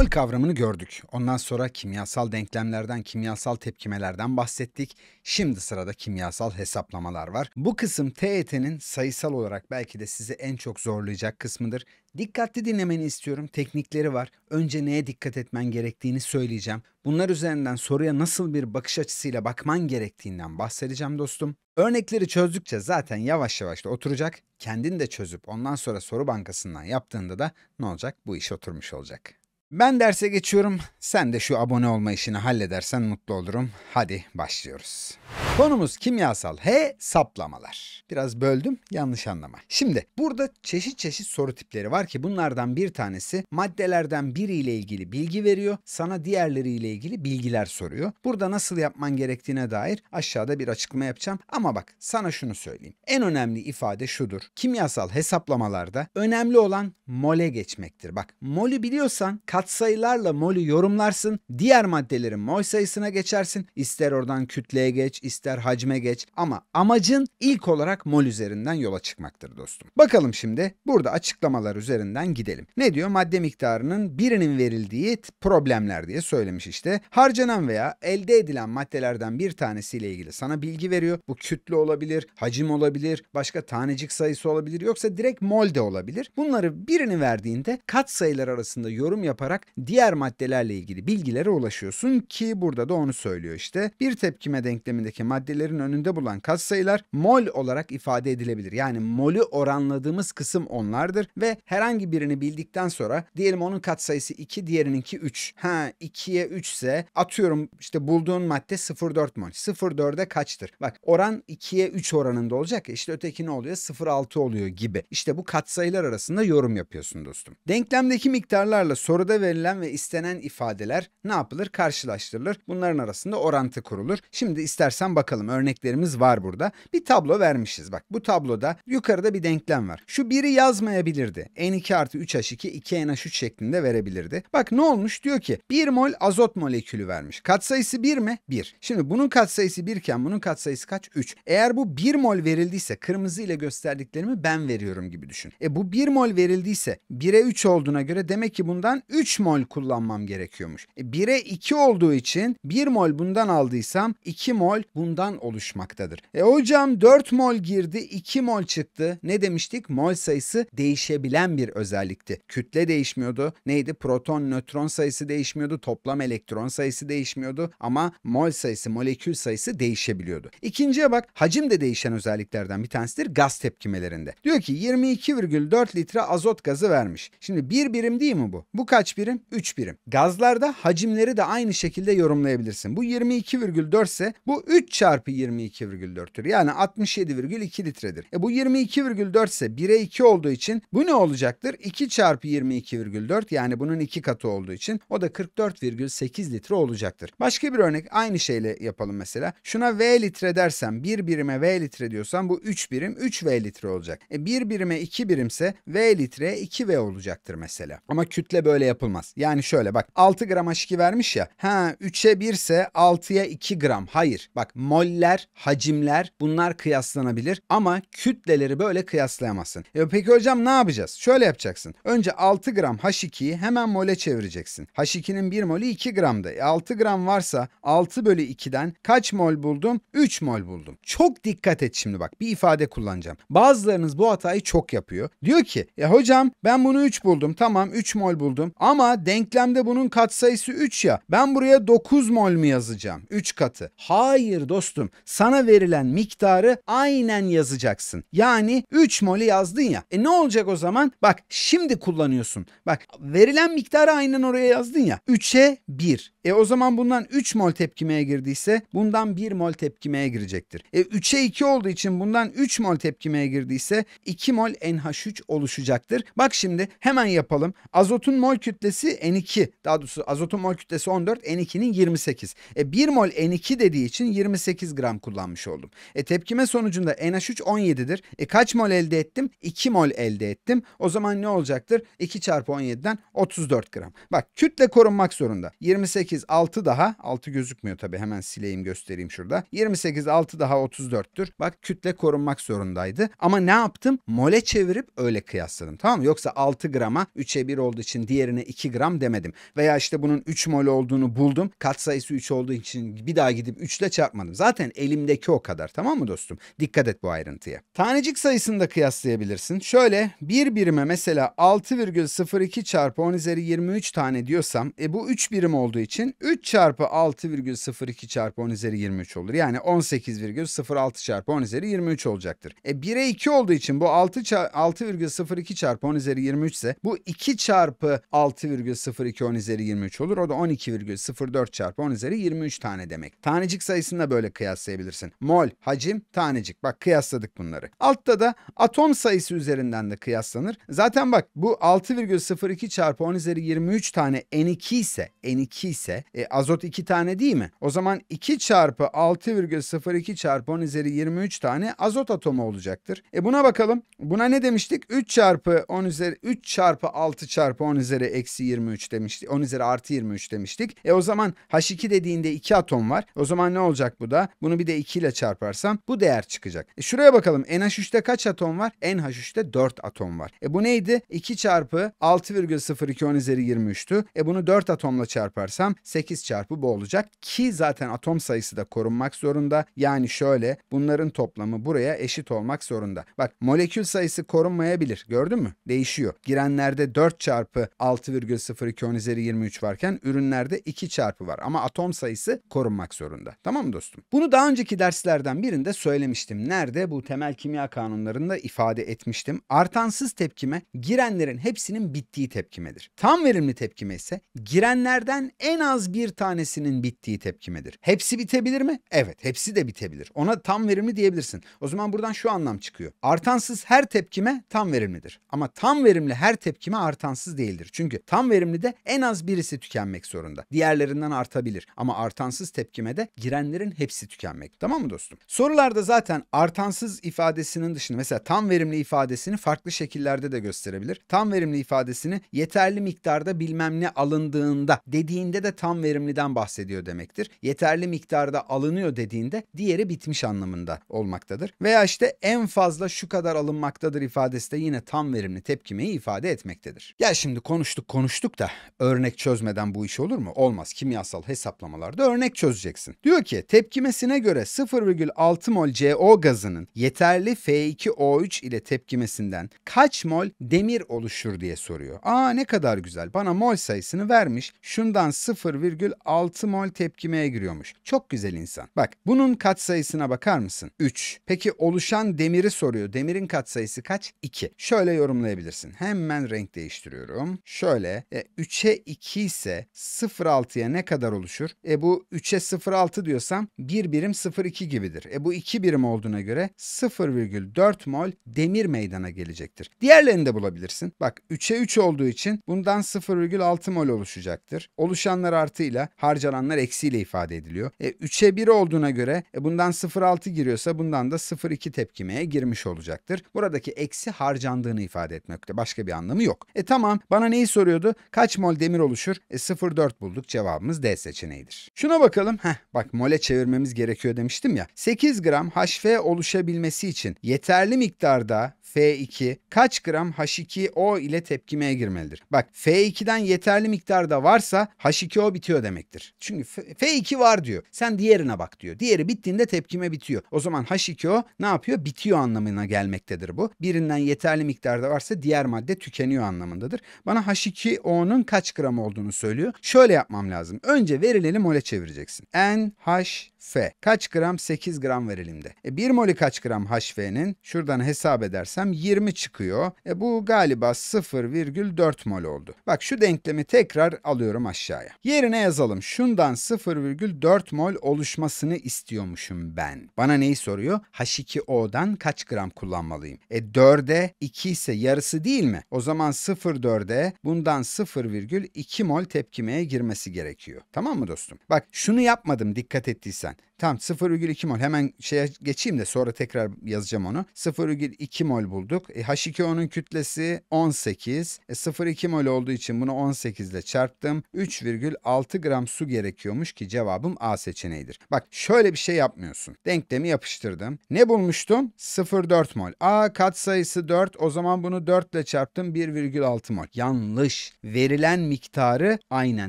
Mol kavramını gördük. Ondan sonra kimyasal denklemlerden, kimyasal tepkimelerden bahsettik. Şimdi sırada kimyasal hesaplamalar var. Bu kısım TET'nin sayısal olarak belki de sizi en çok zorlayacak kısmıdır. Dikkatli dinlemeni istiyorum. Teknikleri var. Önce neye dikkat etmen gerektiğini söyleyeceğim. Bunlar üzerinden soruya nasıl bir bakış açısıyla bakman gerektiğinden bahsedeceğim dostum. Örnekleri çözdükçe zaten yavaş yavaş da oturacak. Kendin de çözüp ondan sonra soru bankasından yaptığında da ne olacak? Bu iş oturmuş olacak. Ben derse geçiyorum. Sen de şu abone olma işini halledersen mutlu olurum. Hadi başlıyoruz. Konumuz kimyasal hesaplamalar. Biraz böldüm yanlış anlama. Şimdi burada çeşit çeşit soru tipleri var ki bunlardan bir tanesi maddelerden biriyle ilgili bilgi veriyor. Sana diğerleriyle ilgili bilgiler soruyor. Burada nasıl yapman gerektiğine dair aşağıda bir açıklama yapacağım. Ama bak sana şunu söyleyeyim. En önemli ifade şudur. Kimyasal hesaplamalarda önemli olan mole geçmektir. Bak molü biliyorsan katsayılarla mol'ü yorumlarsın. Diğer maddelerin mol sayısına geçersin. İster oradan kütleye geç, ister hacme geç ama amacın ilk olarak mol üzerinden yola çıkmaktır dostum. Bakalım şimdi burada açıklamalar üzerinden gidelim. Ne diyor? Madde miktarının birinin verildiği problemler diye söylemiş işte. Harcanan veya elde edilen maddelerden bir tanesiyle ilgili sana bilgi veriyor. Bu kütle olabilir, hacim olabilir, başka tanecik sayısı olabilir yoksa direkt mol de olabilir. Bunları birini verdiğinde kat sayılar arasında yorum yaparak tıklayarak diğer maddelerle ilgili bilgilere ulaşıyorsun ki burada da onu söylüyor işte. Bir tepkime denklemindeki maddelerin önünde bulunan katsayılar mol olarak ifade edilebilir. Yani molü oranladığımız kısım onlardır ve herhangi birini bildikten sonra diyelim onun katsayısı 2 diğerininki 3. Ha 2'ye 3 ise atıyorum işte bulduğun madde 0.4 mol. 0.4'e kaçtır? Bak oran 2'ye 3 oranında olacak ya işte öteki ne oluyor? 0.6 oluyor gibi. İşte bu katsayılar arasında yorum yapıyorsun dostum. Denklemdeki miktarlarla soruda verilen ve istenen ifadeler ne yapılır? Karşılaştırılır. Bunların arasında orantı kurulur. Şimdi istersen bakalım örneklerimiz var burada. Bir tablo vermişiz bak. Bu tabloda yukarıda bir denklem var. Şu biri yazmayabilirdi. N2 artı 3H2 2NH3 şeklinde verebilirdi. Bak ne olmuş diyor ki 1 mol azot molekülü vermiş. Katsayısı 1 mi? 1. Şimdi bunun katsayısı 1 iken bunun katsayısı kaç? 3. Eğer bu 1 mol verildiyse kırmızı ile gösterdiklerimi ben veriyorum gibi düşün. E bu 1 mol verildiyse 1'e 3 olduğuna göre demek ki bundan 3 3 mol kullanmam gerekiyormuş. E 1'e 2 olduğu için 1 mol bundan aldıysam 2 mol bundan oluşmaktadır. E hocam 4 mol girdi 2 mol çıktı. Ne demiştik? Mol sayısı değişebilen bir özellikti. Kütle değişmiyordu. Neydi? Proton nötron sayısı değişmiyordu. Toplam elektron sayısı değişmiyordu. Ama mol sayısı, molekül sayısı değişebiliyordu. İkinciye bak hacim de değişen özelliklerden bir tanesidir gaz tepkimelerinde. Diyor ki 22,4 litre azot gazı vermiş. Şimdi bir birim değil mi bu? Bu kaç kaç birim? 3 birim. Gazlarda hacimleri de aynı şekilde yorumlayabilirsin. Bu 22,4 ise bu 3 çarpı 22,4'tür. Yani 67,2 litredir. E bu 22,4 ise 1'e 2 olduğu için bu ne olacaktır? 2 çarpı 22,4 yani bunun 2 katı olduğu için o da 44,8 litre olacaktır. Başka bir örnek aynı şeyle yapalım mesela. Şuna V litre dersem 1 birime V litre diyorsam bu 3 birim 3 V litre olacak. E 1 birime 2 birimse V litre 2 V olacaktır mesela. Ama kütle böyle yapılmıyor yapılmaz. Yani şöyle bak 6 gram H2 vermiş ya. Ha 3'e 1 ise 6'ya 2 gram. Hayır. Bak moller, hacimler bunlar kıyaslanabilir ama kütleleri böyle kıyaslayamazsın. E peki hocam ne yapacağız? Şöyle yapacaksın. Önce 6 gram H2'yi hemen mole çevireceksin. H2'nin 1 molü 2 gramdı. E 6 gram varsa 6 bölü 2'den kaç mol buldum? 3 mol buldum. Çok dikkat et şimdi bak bir ifade kullanacağım. Bazılarınız bu hatayı çok yapıyor. Diyor ki e hocam ben bunu 3 buldum tamam 3 mol buldum ama ama denklemde bunun katsayısı 3 ya. Ben buraya 9 mol mu yazacağım? 3 katı. Hayır dostum. Sana verilen miktarı aynen yazacaksın. Yani 3 mol'ü yazdın ya. E ne olacak o zaman? Bak şimdi kullanıyorsun. Bak verilen miktarı aynen oraya yazdın ya. 3'e 1. E o zaman bundan 3 mol tepkimeye girdiyse bundan 1 mol tepkimeye girecektir. E 3'e 2 olduğu için bundan 3 mol tepkimeye girdiyse 2 mol NH3 oluşacaktır. Bak şimdi hemen yapalım. Azotun mol kütlesi N2. Daha doğrusu azotun mol kütlesi 14, N2'nin 28. E 1 mol N2 dediği için 28 gram kullanmış oldum. E tepkime sonucunda NH3 17'dir. E kaç mol elde ettim? 2 mol elde ettim. O zaman ne olacaktır? 2 çarpı 17'den 34 gram. Bak kütle korunmak zorunda. 28 28 6 daha 6 gözükmüyor tabi hemen sileyim göstereyim şurada. 28 6 daha 34'tür. Bak kütle korunmak zorundaydı. Ama ne yaptım? Mole çevirip öyle kıyasladım tamam mı? Yoksa 6 grama 3'e 1 olduğu için diğerine 2 gram demedim. Veya işte bunun 3 mol olduğunu buldum. Katsayısı 3 olduğu için bir daha gidip 3 ile çarpmadım. Zaten elimdeki o kadar tamam mı dostum? Dikkat et bu ayrıntıya. Tanecik sayısını da kıyaslayabilirsin. Şöyle bir birime mesela 6,02 çarpı 10 üzeri 23 tane diyorsam e bu 3 birim olduğu için için 3 çarpı 6,02 çarpı 10 üzeri 23 olur. Yani 18,06 çarpı 10 üzeri 23 olacaktır. E 1'e 2 olduğu için bu 6,02 çarpı 10 üzeri 23 ise bu 2 çarpı 6,02 10 üzeri 23 olur. O da 12,04 çarpı 10 üzeri 23 tane demek. Tanecik sayısını da böyle kıyaslayabilirsin. Mol, hacim, tanecik. Bak kıyasladık bunları. Altta da atom sayısı üzerinden de kıyaslanır. Zaten bak bu 6,02 çarpı 10 üzeri 23 tane N2 ise N2 ise ise e, azot 2 tane değil mi? O zaman 2 çarpı 6,02 çarpı 10 üzeri 23 tane azot atomu olacaktır. E buna bakalım. Buna ne demiştik? 3 çarpı 10 üzeri 3 çarpı 6 çarpı 10 üzeri eksi 23 demiştik. 10 üzeri artı 23 demiştik. E o zaman H2 dediğinde 2 atom var. O zaman ne olacak bu da? Bunu bir de 2 ile çarparsam bu değer çıkacak. E şuraya bakalım. NH3'te kaç atom var? NH3'te 4 atom var. E bu neydi? 2 çarpı 6,02 10 üzeri 23'tü. E bunu 4 atomla çarparsam 8 çarpı bu olacak ki zaten atom sayısı da korunmak zorunda. Yani şöyle bunların toplamı buraya eşit olmak zorunda. Bak molekül sayısı korunmayabilir gördün mü? Değişiyor. Girenlerde 4 çarpı 6,02 10 üzeri 23 varken ürünlerde 2 çarpı var ama atom sayısı korunmak zorunda. Tamam mı dostum? Bunu daha önceki derslerden birinde söylemiştim. Nerede? Bu temel kimya kanunlarında ifade etmiştim. Artansız tepkime girenlerin hepsinin bittiği tepkimedir. Tam verimli tepkime ise girenlerden en az az bir tanesinin bittiği tepkimedir. Hepsi bitebilir mi? Evet hepsi de bitebilir. Ona tam verimli diyebilirsin. O zaman buradan şu anlam çıkıyor. Artansız her tepkime tam verimlidir. Ama tam verimli her tepkime artansız değildir. Çünkü tam verimli de en az birisi tükenmek zorunda. Diğerlerinden artabilir. Ama artansız tepkime de girenlerin hepsi tükenmek. Tamam mı dostum? Sorularda zaten artansız ifadesinin dışında mesela tam verimli ifadesini farklı şekillerde de gösterebilir. Tam verimli ifadesini yeterli miktarda bilmem ne alındığında dediğinde de tam verimliden bahsediyor demektir. Yeterli miktarda alınıyor dediğinde diğeri bitmiş anlamında olmaktadır. Veya işte en fazla şu kadar alınmaktadır ifadesi de yine tam verimli tepkimeyi ifade etmektedir. Ya şimdi konuştuk konuştuk da örnek çözmeden bu iş olur mu? Olmaz. Kimyasal hesaplamalarda örnek çözeceksin. Diyor ki tepkimesine göre 0,6 mol CO gazının yeterli F2O3 ile tepkimesinden kaç mol demir oluşur diye soruyor. Aa ne kadar güzel. Bana mol sayısını vermiş. Şundan 0 0,6 mol tepkimeye giriyormuş. Çok güzel insan. Bak bunun katsayısına bakar mısın? 3. Peki oluşan demiri soruyor. Demirin katsayısı kaç? 2. Şöyle yorumlayabilirsin. Hemen renk değiştiriyorum. Şöyle e, 3'e 2 ise 0,6'ya ne kadar oluşur? E bu 3'e 0,6 diyorsam 1 birim 0,2 gibidir. E bu 2 birim olduğuna göre 0,4 mol demir meydana gelecektir. Diğerlerini de bulabilirsin. Bak 3'e 3 olduğu için bundan 0,6 mol oluşacaktır. Oluşanlara artıyla harcananlar eksiyle ifade ediliyor. E, 3'e 1 olduğuna göre e, bundan 0.6 giriyorsa bundan da 0.2 tepkimeye girmiş olacaktır. Buradaki eksi harcandığını ifade etmekte. Başka bir anlamı yok. E tamam bana neyi soruyordu? Kaç mol demir oluşur? E 0.4 bulduk cevabımız D seçeneğidir. Şuna bakalım. Heh bak mole çevirmemiz gerekiyor demiştim ya. 8 gram HF oluşabilmesi için yeterli miktarda F2 kaç gram H2O ile tepkimeye girmelidir? Bak F2'den yeterli miktarda varsa H2O bitiyor demektir. Çünkü F2 var diyor. Sen diğerine bak diyor. Diğeri bittiğinde tepkime bitiyor. O zaman H2O ne yapıyor? Bitiyor anlamına gelmektedir bu. Birinden yeterli miktarda varsa diğer madde tükeniyor anlamındadır. Bana H2O'nun kaç gram olduğunu söylüyor. Şöyle yapmam lazım. Önce verileri mole çevireceksin. NHF kaç gram? 8 gram verelimde. E 1 molü kaç gram HF'nin? Şuradan hesap edersen eklersem 20 çıkıyor. E bu galiba 0,4 mol oldu. Bak şu denklemi tekrar alıyorum aşağıya. Yerine yazalım. Şundan 0,4 mol oluşmasını istiyormuşum ben. Bana neyi soruyor? H2O'dan kaç gram kullanmalıyım? E 4'e 2 ise yarısı değil mi? O zaman 0,4'e bundan 0,2 mol tepkimeye girmesi gerekiyor. Tamam mı dostum? Bak şunu yapmadım dikkat ettiysen. Tamam 0,2 mol hemen şeye geçeyim de sonra tekrar yazacağım onu. 0,2 mol bulduk. E, H2O'nun kütlesi 18. E, 0,2 mol olduğu için bunu 18 ile çarptım. 3,6 gram su gerekiyormuş ki cevabım A seçeneğidir. Bak şöyle bir şey yapmıyorsun. Denklemi yapıştırdım. Ne bulmuştum? 0,4 mol. A kat sayısı 4. O zaman bunu 4 ile çarptım. 1,6 mol. Yanlış. Verilen miktarı aynen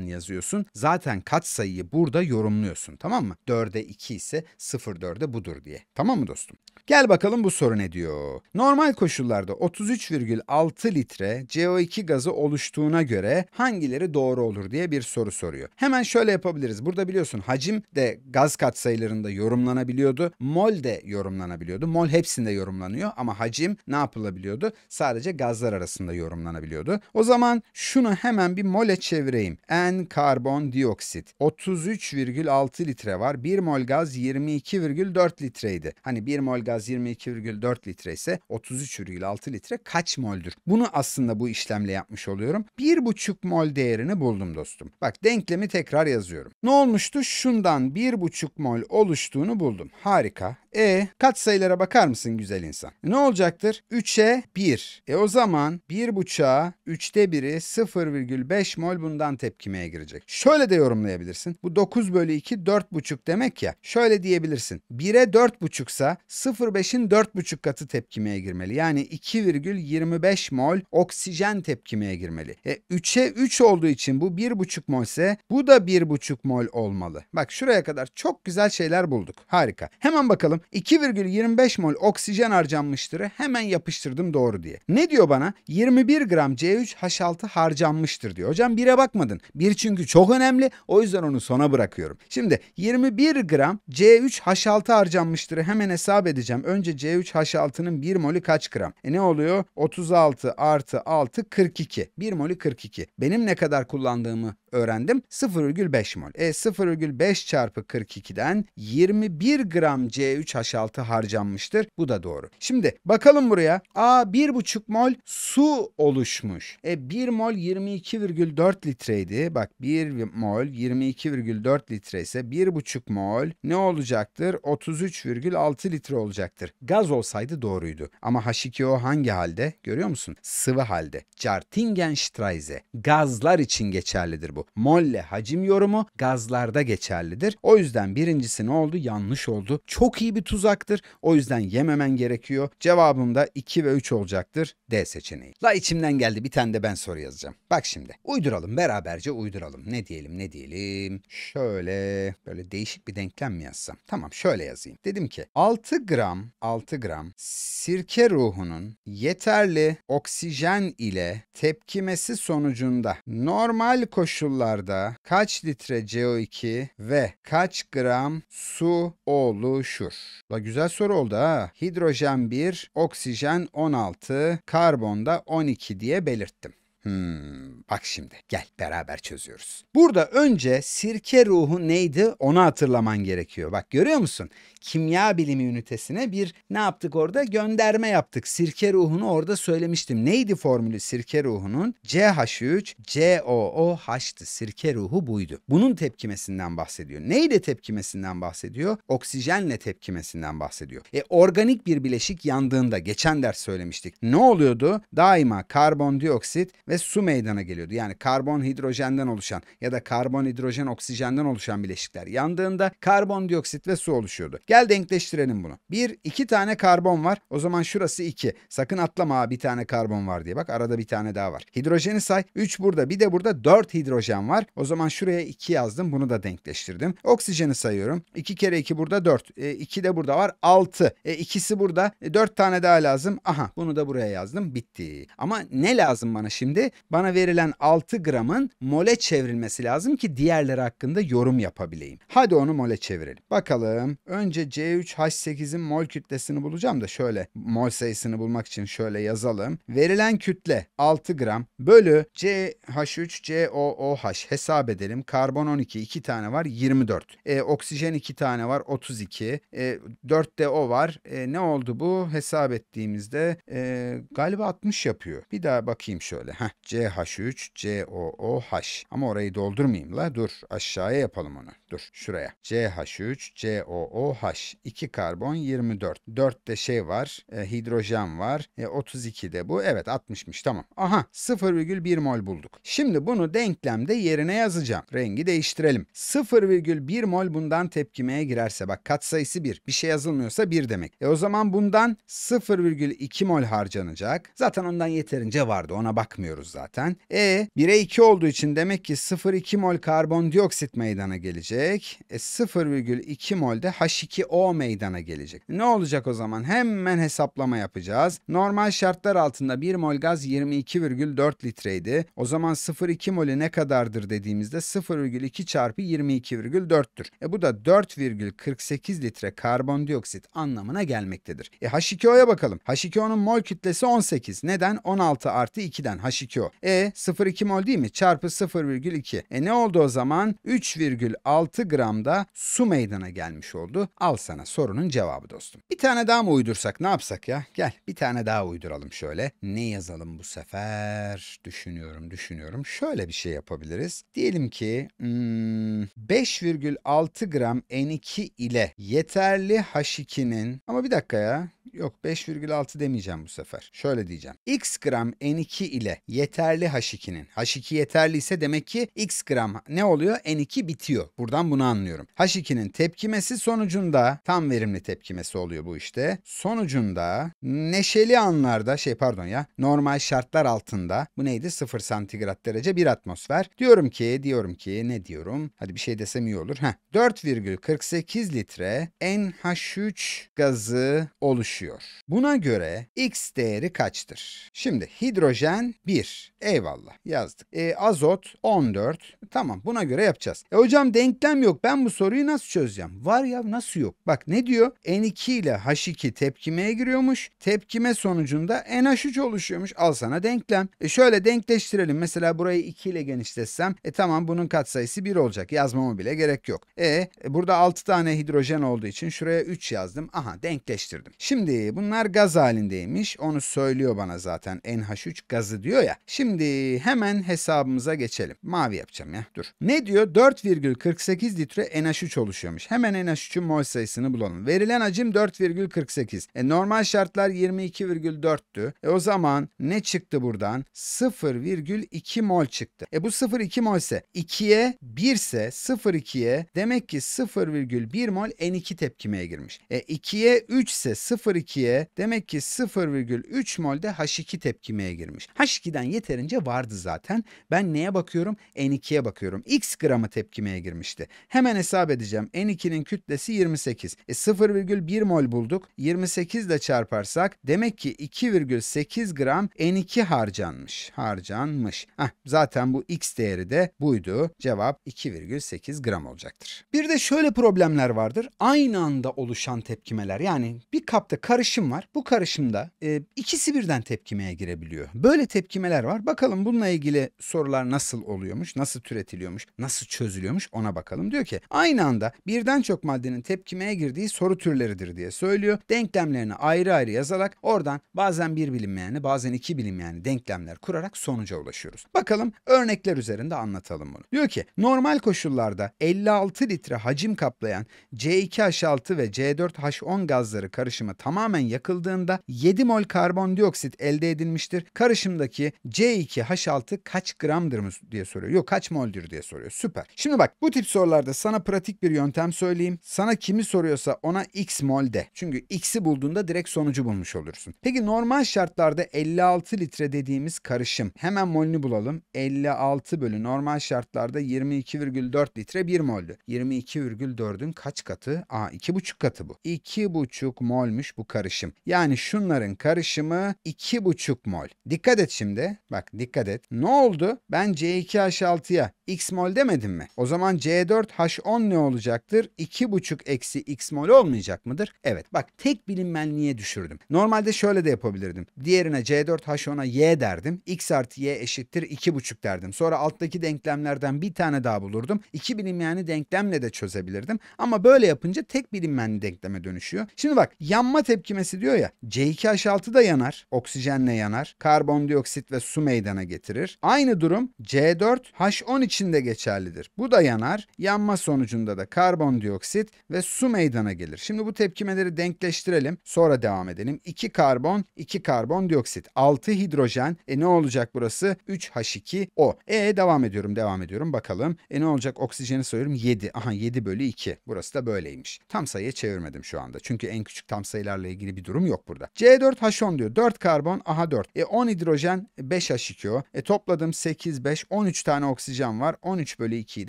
yazıyorsun. Zaten kat sayıyı burada yorumluyorsun. Tamam mı? 4'e 2 2 ise 0,4'e budur diye. Tamam mı dostum? Gel bakalım bu soru ne diyor. Normal koşullarda 33,6 litre CO2 gazı oluştuğuna göre hangileri doğru olur diye bir soru soruyor. Hemen şöyle yapabiliriz. Burada biliyorsun hacim de gaz katsayılarında yorumlanabiliyordu. Mol de yorumlanabiliyordu. Mol hepsinde yorumlanıyor ama hacim ne yapılabiliyordu? Sadece gazlar arasında yorumlanabiliyordu. O zaman şunu hemen bir mole çevireyim. N karbon dioksit 33,6 litre var. 1 mol gaz 22,4 litreydi. Hani 1 mol gaz 22,4 litre ise 33,6 litre kaç moldür? Bunu aslında bu işlemle yapmış oluyorum. 1,5 mol değerini buldum dostum. Bak denklemi tekrar yazıyorum. Ne olmuştu? Şundan 1,5 mol oluştuğunu buldum. Harika. E kaç sayılara bakar mısın güzel insan? Ne olacaktır? 3'e 1. E o zaman 1,5'a 3'te 1'i 0,5 mol bundan tepkimeye girecek. Şöyle de yorumlayabilirsin. Bu 9 bölü 2 4,5 demek ya şöyle diyebilirsin. 1'e 4,5 ise 0,5'in 4,5 katı tepkimeye girmeli. Yani 2,25 mol oksijen tepkimeye girmeli. E, 3'e 3 olduğu için bu 1,5 mol ise bu da 1,5 mol olmalı. Bak şuraya kadar çok güzel şeyler bulduk. Harika. Hemen bakalım 2,25 mol oksijen harcanmıştırı e, hemen yapıştırdım doğru diye. Ne diyor bana? 21 gram C3H6 harcanmıştır diyor. Hocam 1'e bakmadın. 1 çünkü çok önemli. O yüzden onu sona bırakıyorum. Şimdi 21 gram gram C3H6 harcanmıştır. Hemen hesap edeceğim. Önce C3H6'nın 1 molü kaç gram? E ne oluyor? 36 artı 6 42. 1 molü 42. Benim ne kadar kullandığımı öğrendim. 0,5 mol. E 0,5 çarpı 42'den 21 gram C3H6 harcanmıştır. Bu da doğru. Şimdi bakalım buraya. A 1,5 mol su oluşmuş. E 1 mol 22,4 litreydi. Bak 1 mol 22,4 litre ise 1,5 mol ne olacaktır? 33,6 litre olacaktır. Gaz olsaydı doğruydu. Ama H2O hangi halde? Görüyor musun? Sıvı halde. Jartingenstreise. Gazlar için geçerlidir bu. Molle hacim yorumu gazlarda geçerlidir. O yüzden birincisi ne oldu? Yanlış oldu. Çok iyi bir tuzaktır. O yüzden yememen gerekiyor. Cevabım da 2 ve 3 olacaktır. D seçeneği. La içimden geldi bir tane de ben soru yazacağım. Bak şimdi uyduralım beraberce uyduralım. Ne diyelim ne diyelim. Şöyle böyle değişik bir denklem mi yazsam? Tamam şöyle yazayım. Dedim ki 6 gram 6 gram sirke ruhunun yeterli oksijen ile tepkimesi sonucunda normal koşul koşullarda kaç litre CO2 ve kaç gram su oluşur? La güzel soru oldu ha. Hidrojen 1, oksijen 16, karbon da 12 diye belirttim. Hmm, bak şimdi gel beraber çözüyoruz. Burada önce sirke ruhu neydi onu hatırlaman gerekiyor. Bak görüyor musun? Kimya bilimi ünitesine bir ne yaptık orada? Gönderme yaptık. Sirke ruhunu orada söylemiştim. Neydi formülü sirke ruhunun? CH3 COOH'tı. Sirke ruhu buydu. Bunun tepkimesinden bahsediyor. Neyle tepkimesinden bahsediyor? Oksijenle tepkimesinden bahsediyor. E organik bir bileşik yandığında geçen ders söylemiştik. Ne oluyordu? Daima karbondioksit ve su meydana geliyordu. Yani karbon hidrojenden oluşan ya da karbon hidrojen oksijenden oluşan bileşikler yandığında karbondioksit ve su oluşuyordu. Gel denkleştirelim bunu. Bir, iki tane karbon var. O zaman şurası iki. Sakın atlama bir tane karbon var diye. Bak arada bir tane daha var. Hidrojeni say. Üç burada bir de burada dört hidrojen var. O zaman şuraya iki yazdım. Bunu da denkleştirdim. Oksijeni sayıyorum. İki kere iki burada dört. E, iki de burada var. Altı. E, ikisi burada. E, dört tane daha lazım. Aha bunu da buraya yazdım. Bitti. Ama ne lazım bana şimdi? verildi. Bana verilen 6 gramın mole çevrilmesi lazım ki diğerleri hakkında yorum yapabileyim. Hadi onu mole çevirelim. Bakalım. Önce C3H8'in mol kütlesini bulacağım da şöyle mol sayısını bulmak için şöyle yazalım. Verilen kütle 6 gram bölü CH3COOH hesap edelim. Karbon 12 2 tane var 24. E, oksijen 2 tane var 32. E, 4 de o var. E, ne oldu bu? Hesap ettiğimizde e, galiba 60 yapıyor. Bir daha bakayım şöyle. Heh, CH3, COOH. Ama orayı doldurmayayım la dur aşağıya yapalım onu. Dur şuraya. CH3, COOH. 2 karbon 24. de şey var. E, hidrojen var. E, 32 de bu. Evet 60'mış tamam. Aha 0,1 mol bulduk. Şimdi bunu denklemde yerine yazacağım. Rengi değiştirelim. 0,1 mol bundan tepkimeye girerse bak katsayısı 1. Bir şey yazılmıyorsa 1 demek. E o zaman bundan 0,2 mol harcanacak. Zaten ondan yeterince vardı ona bakmıyoruz biliyoruz zaten. E 1'e 2 olduğu için demek ki 0,2 mol karbondioksit meydana gelecek. E 0,2 mol de H2O meydana gelecek. Ne olacak o zaman? Hemen hesaplama yapacağız. Normal şartlar altında 1 mol gaz 22,4 litreydi. O zaman 0,2 molü ne kadardır dediğimizde 0,2 çarpı 22,4'tür. E bu da 4,48 litre karbondioksit anlamına gelmektedir. E H2O'ya bakalım. H2O'nun mol kütlesi 18. Neden? 16 artı 2'den H2 gerekiyor. E 0,2 mol değil mi? Çarpı 0,2. E ne oldu o zaman? 3,6 gramda su meydana gelmiş oldu. Al sana sorunun cevabı dostum. Bir tane daha mı uydursak ne yapsak ya? Gel bir tane daha uyduralım şöyle. Ne yazalım bu sefer? Düşünüyorum düşünüyorum. Şöyle bir şey yapabiliriz. Diyelim ki hmm, 5,6 gram N2 ile yeterli H2'nin ama bir dakika ya Yok 5,6 demeyeceğim bu sefer. Şöyle diyeceğim. X gram N2 ile yeterli H2'nin. H2 yeterli ise demek ki X gram ne oluyor? N2 bitiyor. Buradan bunu anlıyorum. H2'nin tepkimesi sonucunda tam verimli tepkimesi oluyor bu işte. Sonucunda neşeli anlarda şey pardon ya normal şartlar altında bu neydi? 0 santigrat derece 1 atmosfer. Diyorum ki diyorum ki ne diyorum? Hadi bir şey desem iyi olur. 4,48 litre NH3 gazı oluşuyor değişiyor. Buna göre x değeri kaçtır? Şimdi hidrojen 1, Eyvallah yazdık. E, azot 14. Tamam buna göre yapacağız. E hocam denklem yok. Ben bu soruyu nasıl çözeceğim? Var ya nasıl yok? Bak ne diyor? N2 ile H2 tepkimeye giriyormuş. Tepkime sonucunda NH3 oluşuyormuş. Al sana denklem. E şöyle denkleştirelim. Mesela burayı 2 ile genişletsem. E tamam bunun katsayısı 1 olacak. Yazmama bile gerek yok. E burada 6 tane hidrojen olduğu için şuraya 3 yazdım. Aha denkleştirdim. Şimdi bunlar gaz halindeymiş. Onu söylüyor bana zaten. NH3 gazı diyor ya. Şimdi Şimdi hemen hesabımıza geçelim. Mavi yapacağım ya dur. Ne diyor? 4,48 litre NH3 oluşuyormuş. Hemen NH3'ün mol sayısını bulalım. Verilen hacim 4,48. E, normal şartlar 22,4'tü. E, o zaman ne çıktı buradan? 0,2 mol çıktı. E bu 0,2 mol ise 2'ye 1 ise 0,2'ye demek ki 0,1 mol N2 tepkimeye girmiş. E 2'ye 3 ise 0,2'ye demek ki 0,3 mol de H2 tepkimeye girmiş. H2'den yeterin önce vardı zaten. Ben neye bakıyorum? N2'ye bakıyorum. X gramı tepkimeye girmişti. Hemen hesap edeceğim. N2'nin kütlesi 28. E 0,1 mol bulduk. 28 ile çarparsak demek ki 2,8 gram N2 harcanmış. Harcanmış. Heh, zaten bu X değeri de buydu. Cevap 2,8 gram olacaktır. Bir de şöyle problemler vardır. Aynı anda oluşan tepkimeler. Yani bir kapta karışım var. Bu karışımda e, ikisi birden tepkimeye girebiliyor. Böyle tepkimeler var. Bak Bakalım bununla ilgili sorular nasıl oluyormuş, nasıl türetiliyormuş, nasıl çözülüyormuş ona bakalım. Diyor ki aynı anda birden çok maddenin tepkimeye girdiği soru türleridir diye söylüyor. Denklemlerini ayrı ayrı yazarak oradan bazen bir bilinmeyeni bazen iki bilinmeyeni denklemler kurarak sonuca ulaşıyoruz. Bakalım örnekler üzerinde anlatalım bunu. Diyor ki normal koşullarda 56 litre hacim kaplayan C2H6 ve C4H10 gazları karışımı tamamen yakıldığında 7 mol karbondioksit elde edilmiştir. Karışımdaki C2 H2 H6 kaç gramdır mı diye soruyor. Yok kaç mol'dür diye soruyor. Süper. Şimdi bak bu tip sorularda sana pratik bir yöntem söyleyeyim. Sana kimi soruyorsa ona X mol de. Çünkü X'i bulduğunda direkt sonucu bulmuş olursun. Peki normal şartlarda 56 litre dediğimiz karışım. Hemen molünü bulalım. 56 bölü normal şartlarda 22,4 litre 1 moldü. 22,4'ün kaç katı? Aa 2,5 katı bu. 2,5 molmuş bu karışım. Yani şunların karışımı 2,5 mol. Dikkat et şimdi. Bak Bak dikkat et. Ne oldu? Ben C2H6'ya x mol demedim mi? O zaman C4H10 ne olacaktır? 2,5 eksi x mol olmayacak mıdır? Evet bak tek bilinmenliğe düşürdüm. Normalde şöyle de yapabilirdim. Diğerine C4H10'a y derdim. x artı y eşittir 2,5 derdim. Sonra alttaki denklemlerden bir tane daha bulurdum. İki yani denklemle de çözebilirdim. Ama böyle yapınca tek bilinmeyenli denkleme dönüşüyor. Şimdi bak yanma tepkimesi diyor ya. C2H6 da yanar. Oksijenle yanar. Karbondioksit ve su meydana getirir. Aynı durum C4H10 için de geçerlidir. Bu da yanar. Yanma sonucunda da karbondioksit ve su meydana gelir. Şimdi bu tepkimeleri denkleştirelim. Sonra devam edelim. 2 karbon, 2 karbondioksit, 6 hidrojen. E ne olacak burası? 3H2O. E devam ediyorum, devam ediyorum. Bakalım. E ne olacak? Oksijeni sayıyorum 7. Aha 7 bölü 2. Burası da böyleymiş. Tam sayıya çevirmedim şu anda. Çünkü en küçük tam sayılarla ilgili bir durum yok burada. C4H10 diyor. 4 karbon, aha 4. E 10 hidrojen, 5H H2O. E topladım 8, 5, 13 tane oksijen var. 13 bölü 2'yi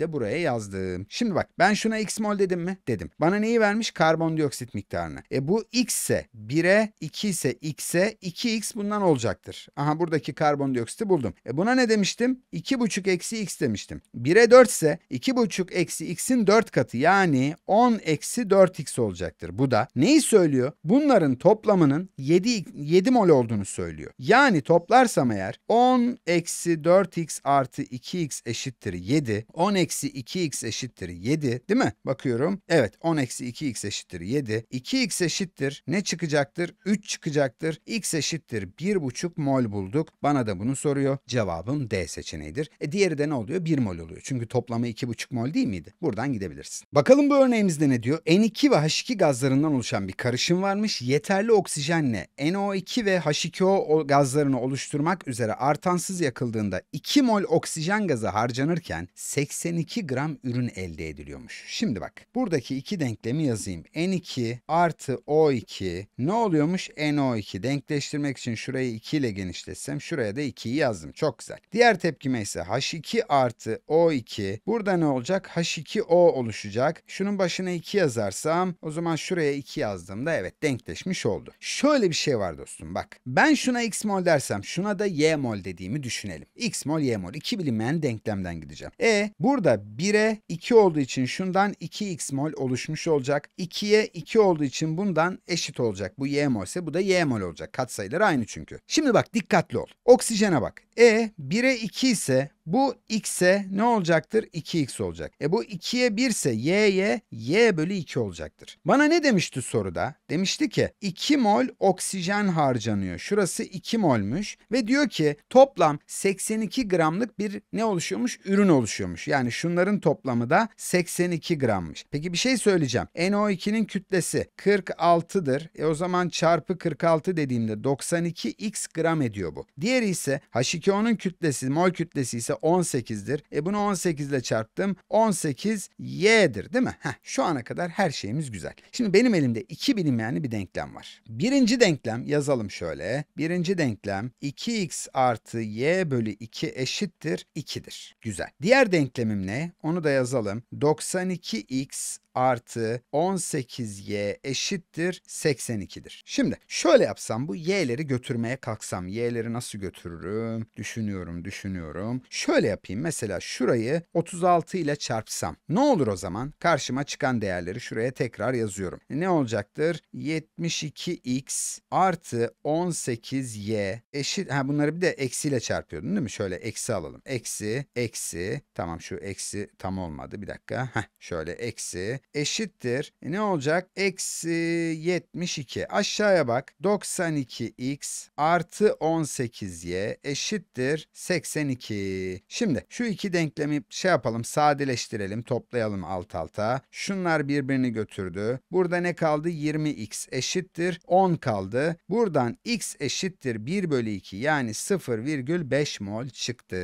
de buraya yazdım. Şimdi bak ben şuna x mol dedim mi? Dedim. Bana neyi vermiş? Karbondioksit miktarını. E bu x ise 1'e, 2 ise x'e, 2x bundan olacaktır. Aha buradaki karbondioksiti buldum. E buna ne demiştim? 2,5 eksi x demiştim. 1'e 4 ise 2,5 eksi x'in 4 katı yani 10 eksi 4x olacaktır. Bu da neyi söylüyor? Bunların toplamının 7, 7 mol olduğunu söylüyor. Yani toplarsam eğer 10 10 eksi 4x artı 2x eşittir 7. 10 eksi 2x eşittir 7 değil mi? Bakıyorum. Evet 10 eksi 2x eşittir 7. 2x eşittir ne çıkacaktır? 3 çıkacaktır. x eşittir 1,5 mol bulduk. Bana da bunu soruyor. Cevabım D seçeneğidir. E diğeri de ne oluyor? 1 mol oluyor. Çünkü toplamı 2,5 mol değil miydi? Buradan gidebilirsin. Bakalım bu örneğimizde ne diyor? N2 ve H2 gazlarından oluşan bir karışım varmış. Yeterli oksijenle NO2 ve H2O gazlarını oluşturmak üzere artık artansız yakıldığında 2 mol oksijen gazı harcanırken 82 gram ürün elde ediliyormuş. Şimdi bak buradaki iki denklemi yazayım. N2 artı O2 ne oluyormuş? NO2 denkleştirmek için şurayı 2 ile genişletsem şuraya da 2'yi yazdım. Çok güzel. Diğer tepkime ise H2 artı O2. Burada ne olacak? H2O oluşacak. Şunun başına 2 yazarsam o zaman şuraya 2 yazdığımda evet denkleşmiş oldu. Şöyle bir şey var dostum bak. Ben şuna X mol dersem şuna da Y mol mol dediğimi düşünelim. X mol Y mol. 2 bilinmeyen denklemden gideceğim. E burada 1'e 2 olduğu için şundan 2X mol oluşmuş olacak. 2'ye 2 olduğu için bundan eşit olacak. Bu Y mol ise bu da Y mol olacak. Katsayıları aynı çünkü. Şimdi bak dikkatli ol. Oksijene bak. E 1'e 2 ise bu x'e ne olacaktır? 2x olacak. E bu 2'ye 1 ise y'ye y bölü 2 olacaktır. Bana ne demişti soruda? Demişti ki 2 mol oksijen harcanıyor. Şurası 2 molmuş ve diyor ki toplam 82 gramlık bir ne oluşuyormuş? Ürün oluşuyormuş. Yani şunların toplamı da 82 grammış. Peki bir şey söyleyeceğim. NO2'nin kütlesi 46'dır. E o zaman çarpı 46 dediğimde 92 x gram ediyor bu. Diğeri ise H2O'nun kütlesi, mol kütlesi ise ise 18'dir. E bunu 18 ile çarptım. 18 y'dir değil mi? Heh, şu ana kadar her şeyimiz güzel. Şimdi benim elimde iki bilinmeyenli bir denklem var. Birinci denklem yazalım şöyle. Birinci denklem 2x artı y bölü 2 eşittir 2'dir. Güzel. Diğer denklemim ne? Onu da yazalım. 92x artı 18y eşittir 82'dir. Şimdi şöyle yapsam bu y'leri götürmeye kalksam y'leri nasıl götürürüm? Düşünüyorum, düşünüyorum. Şöyle yapayım. Mesela şurayı 36 ile çarpsam. Ne olur o zaman? Karşıma çıkan değerleri şuraya tekrar yazıyorum. E, ne olacaktır? 72x artı 18y eşit. Ha bunları bir de eksiyle çarpıyordun değil mi? Şöyle eksi alalım. Eksi, eksi. Tamam şu eksi tam olmadı. Bir dakika. Heh, şöyle eksi eşittir. E ne olacak? Eksi 72. Aşağıya bak. 92x artı 18y eşittir 82. Şimdi şu iki denklemi şey yapalım sadeleştirelim toplayalım alt alta. Şunlar birbirini götürdü. Burada ne kaldı? 20x eşittir 10 kaldı. Buradan x eşittir 1 bölü 2 yani 0,5 mol çıktı.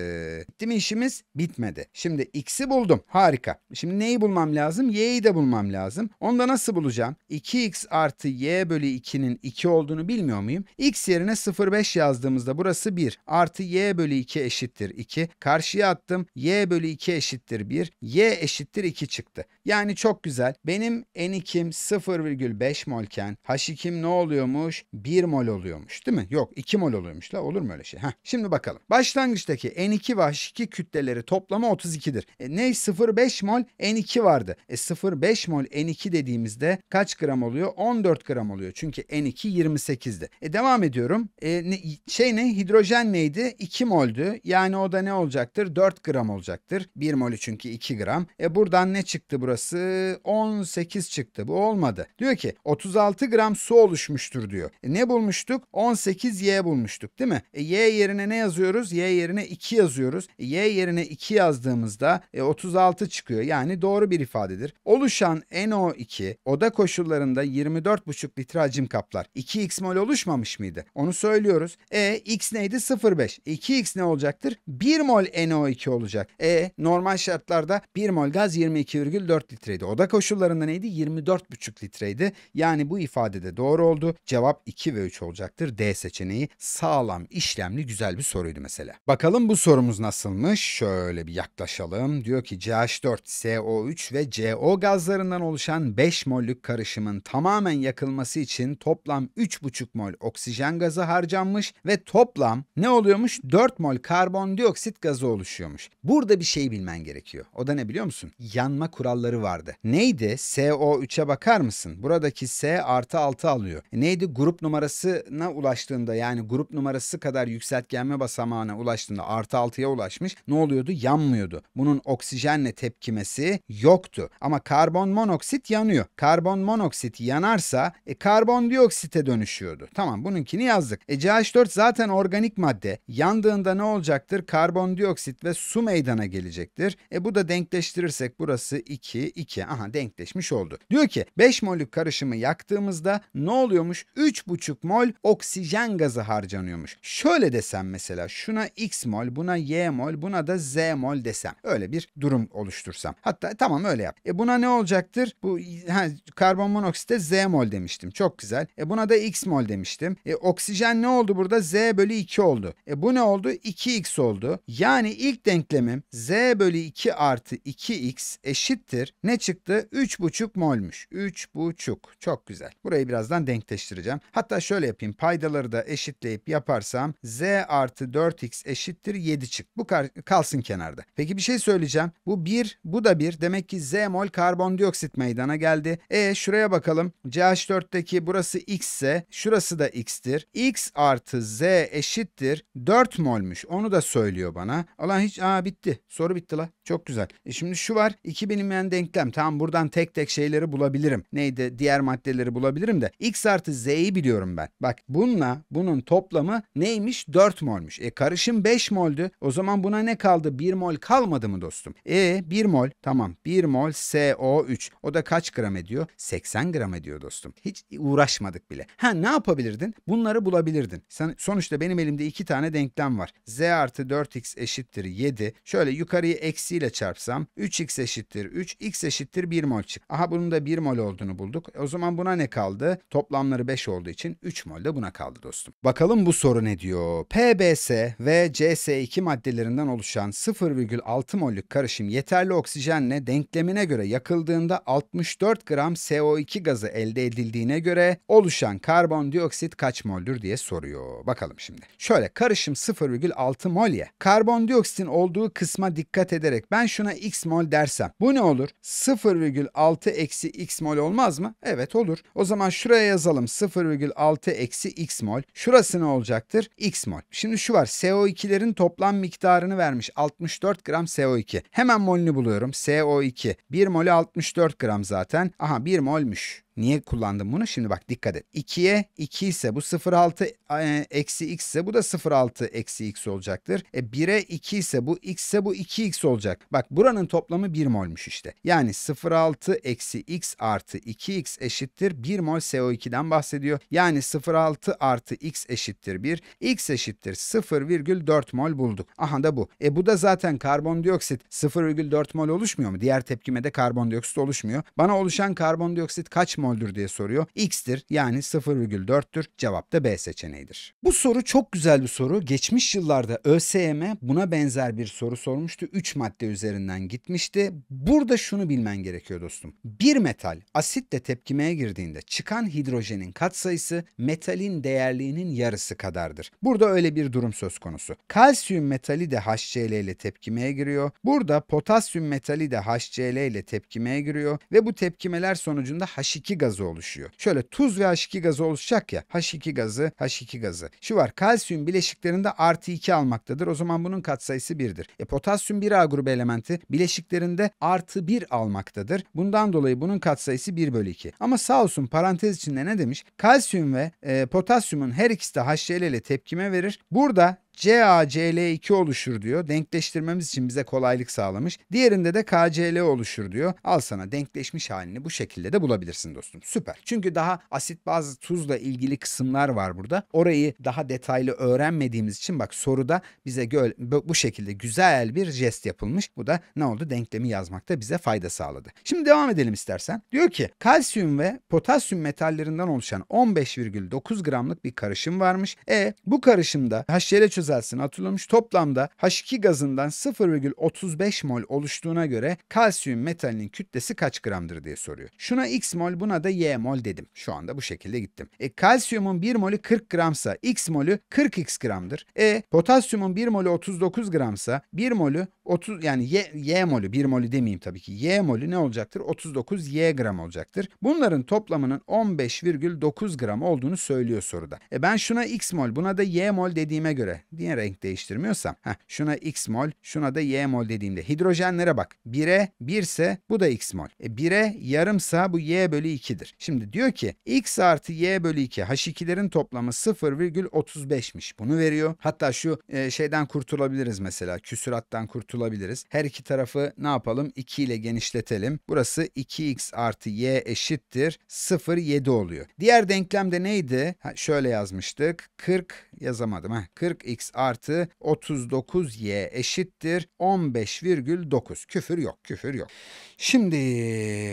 Bitti mi işimiz? Bitmedi. Şimdi x'i buldum. Harika. Şimdi neyi bulmam lazım? y'yi de de bulmam lazım. Onu da nasıl bulacağım? 2x artı y bölü 2'nin 2 olduğunu bilmiyor muyum? x yerine 0,5 yazdığımızda burası 1. Artı y bölü 2 eşittir 2. Karşıya attım. y bölü 2 eşittir 1. y eşittir 2 çıktı. Yani çok güzel. Benim n2'm 0,5 molken h2'm ne oluyormuş? 1 mol oluyormuş değil mi? Yok 2 mol oluyormuş. La, olur mu öyle şey? Heh. Şimdi bakalım. Başlangıçtaki n2 ve h2 kütleleri toplamı 32'dir. E, ne 0,5 mol n2 vardı. E 0 5 mol N2 dediğimizde kaç gram oluyor? 14 gram oluyor. Çünkü N2 28'di. E devam ediyorum. E, ne, şey ne? Hidrojen neydi? 2 moldü. Yani o da ne olacaktır? 4 gram olacaktır. 1 molü çünkü 2 gram. E buradan ne çıktı burası? 18 çıktı. Bu olmadı. Diyor ki 36 gram su oluşmuştur diyor. E, ne bulmuştuk? 18 Y bulmuştuk değil mi? E, y yerine ne yazıyoruz? Y yerine 2 yazıyoruz. E, y yerine 2 yazdığımızda e, 36 çıkıyor. Yani doğru bir ifadedir. Oluş oluşan NO2 oda koşullarında 24,5 litre hacim kaplar. 2x mol oluşmamış mıydı? Onu söylüyoruz. E x neydi? 0,5. 2x ne olacaktır? 1 mol NO2 olacak. E normal şartlarda 1 mol gaz 22,4 litreydi. Oda koşullarında neydi? 24,5 litreydi. Yani bu ifade de doğru oldu. Cevap 2 ve 3 olacaktır. D seçeneği sağlam, işlemli, güzel bir soruydu mesela. Bakalım bu sorumuz nasılmış? Şöyle bir yaklaşalım. Diyor ki CH4, SO3 ve CO gaz gazlarından oluşan 5 mollük karışımın tamamen yakılması için toplam 3,5 mol oksijen gazı harcanmış ve toplam ne oluyormuş? 4 mol karbondioksit gazı oluşuyormuş. Burada bir şey bilmen gerekiyor. O da ne biliyor musun? Yanma kuralları vardı. Neydi? SO3'e bakar mısın? Buradaki S artı 6 alıyor. E, neydi? Grup numarasına ulaştığında yani grup numarası kadar yükseltgenme basamağına ulaştığında artı 6'ya ulaşmış. Ne oluyordu? Yanmıyordu. Bunun oksijenle tepkimesi yoktu. Ama karbon karbon monoksit yanıyor. Karbon monoksit yanarsa e, karbondioksite dönüşüyordu. Tamam bununkini yazdık. E, CH4 zaten organik madde. Yandığında ne olacaktır? Karbondioksit ve su meydana gelecektir. E, bu da denkleştirirsek burası 2, 2. Aha denkleşmiş oldu. Diyor ki 5 mol'lük karışımı yaktığımızda ne oluyormuş? 3,5 mol oksijen gazı harcanıyormuş. Şöyle desem mesela şuna x mol, buna y mol, buna da z mol desem. Öyle bir durum oluştursam. Hatta tamam öyle yap. E buna ne olacaktır? Bu ha, karbon monoksite Z mol demiştim. Çok güzel. E buna da X mol demiştim. E oksijen ne oldu burada? Z bölü 2 oldu. E bu ne oldu? 2X oldu. Yani ilk denklemim Z bölü 2 artı 2X eşittir. Ne çıktı? 3,5 molmuş. 3,5. Çok güzel. Burayı birazdan denkleştireceğim. Hatta şöyle yapayım. Paydaları da eşitleyip yaparsam Z artı 4X eşittir 7 çık. Bu kalsın kenarda. Peki bir şey söyleyeceğim. Bu 1, bu da 1. Demek ki Z mol karbon karbondioksit meydana geldi. E şuraya bakalım. CH4'teki burası X ise şurası da X'tir. X artı Z eşittir. 4 molmuş. Onu da söylüyor bana. Alan hiç aa bitti. Soru bitti la. Çok güzel. E şimdi şu var. 2 bilinmeyen denklem. Tamam buradan tek tek şeyleri bulabilirim. Neydi? Diğer maddeleri bulabilirim de. X artı Z'yi biliyorum ben. Bak bununla bunun toplamı neymiş? 4 molmuş. E karışım 5 moldü. O zaman buna ne kaldı? 1 mol kalmadı mı dostum? E 1 mol. Tamam. 1 mol SO o3. O da kaç gram ediyor? 80 gram ediyor dostum. Hiç uğraşmadık bile. Ha ne yapabilirdin? Bunları bulabilirdin. Sen, sonuçta benim elimde iki tane denklem var. Z artı 4x eşittir 7. Şöyle yukarıyı eksiyle çarpsam 3x eşittir 3. x eşittir 1 mol çık. Aha bunun da 1 mol olduğunu bulduk. O zaman buna ne kaldı? Toplamları 5 olduğu için 3 mol de buna kaldı dostum. Bakalım bu soru ne diyor? PBS ve CS2 maddelerinden oluşan 0,6 mollük karışım yeterli oksijenle denklemine göre yakıl çıkarıldığında 64 gram CO2 gazı elde edildiğine göre oluşan karbondioksit kaç moldür diye soruyor. Bakalım şimdi. Şöyle karışım 0,6 mol ya. Karbondioksitin olduğu kısma dikkat ederek ben şuna x mol dersem bu ne olur? 0,6 eksi x mol olmaz mı? Evet olur. O zaman şuraya yazalım 0,6 eksi x mol. Şurası ne olacaktır? x mol. Şimdi şu var CO2'lerin toplam miktarını vermiş 64 gram CO2. Hemen molünü buluyorum. CO2 1 molü 60 64 gram zaten. Aha 1 molmüş. Niye kullandım bunu? Şimdi bak dikkat et. 2'ye 2 ise bu 0.6 e, eksi x ise bu da 0.6 eksi x olacaktır. E 1'e 2 ise bu x ise bu 2x olacak. Bak buranın toplamı 1 molmuş işte. Yani 0.6 eksi x artı 2x eşittir 1 mol CO2'den bahsediyor. Yani 0.6 artı x eşittir 1. x eşittir 0,4 mol bulduk. Aha da bu. E bu da zaten karbondioksit 0,4 mol oluşmuyor mu? Diğer tepkimede karbondioksit oluşmuyor. Bana oluşan karbondioksit kaç mol? mol'dür diye soruyor. X'tir yani 0,4'tür. Cevap da B seçeneğidir. Bu soru çok güzel bir soru. Geçmiş yıllarda ÖSYM buna benzer bir soru sormuştu. 3 madde üzerinden gitmişti. Burada şunu bilmen gerekiyor dostum. Bir metal asitle tepkimeye girdiğinde çıkan hidrojenin katsayısı metalin değerliğinin yarısı kadardır. Burada öyle bir durum söz konusu. Kalsiyum metali de HCl ile tepkimeye giriyor. Burada potasyum metali de HCl ile tepkimeye giriyor ve bu tepkimeler sonucunda H2 gazı oluşuyor. Şöyle tuz ve H2 gazı oluşacak ya. H2 gazı, H2 gazı. Şu var kalsiyum bileşiklerinde artı 2 almaktadır. O zaman bunun katsayısı 1'dir. E, potasyum 1A grubu elementi bileşiklerinde artı 1 almaktadır. Bundan dolayı bunun katsayısı 1 bölü 2. Ama sağ olsun parantez içinde ne demiş? Kalsiyum ve e, potasyumun her ikisi de HCl ile tepkime verir. Burada CACL2 oluşur diyor. Denkleştirmemiz için bize kolaylık sağlamış. Diğerinde de KCl oluşur diyor. Al sana denkleşmiş halini bu şekilde de bulabilirsin dostum. Süper. Çünkü daha asit baz tuzla ilgili kısımlar var burada. Orayı daha detaylı öğrenmediğimiz için bak soruda bize bu şekilde güzel bir jest yapılmış. Bu da ne oldu? Denklemi yazmakta bize fayda sağladı. Şimdi devam edelim istersen. Diyor ki kalsiyum ve potasyum metallerinden oluşan 15,9 gramlık bir karışım varmış. E bu karışımda HCl çözelsin atılmış toplamda H2 gazından 0,35 mol oluştuğuna göre kalsiyum metalinin kütlesi kaç gramdır diye soruyor. Şuna x mol buna da y mol dedim. Şu anda bu şekilde gittim. E kalsiyumun 1 molü 40 gramsa x molü 40x gramdır. E potasyumun 1 molü 39 gramsa 1 molü 30 yani y, y molü 1 molü demeyeyim tabii ki. Y molü ne olacaktır? 39 y gram olacaktır. Bunların toplamının 15,9 gram olduğunu söylüyor soruda. E ben şuna x mol buna da y mol dediğime göre Niye renk değiştirmiyorsam, Heh, şuna x mol, şuna da y mol dediğimde hidrojenlere bak. 1'e 1 ise bu da x mol. E 1'e yarımsa bu y bölü 2'dir. Şimdi diyor ki x artı y bölü 2 h2'lerin toplamı 0,35'miş. Bunu veriyor. Hatta şu e, şeyden kurtulabiliriz mesela. Küsurattan kurtulabiliriz. Her iki tarafı ne yapalım? 2 ile genişletelim. Burası 2x artı y eşittir. 0,7 oluyor. Diğer denklemde neydi? Ha, şöyle yazmıştık. 40 yazamadım. Ha, 40x x artı 39y eşittir 15,9. Küfür yok, küfür yok. Şimdi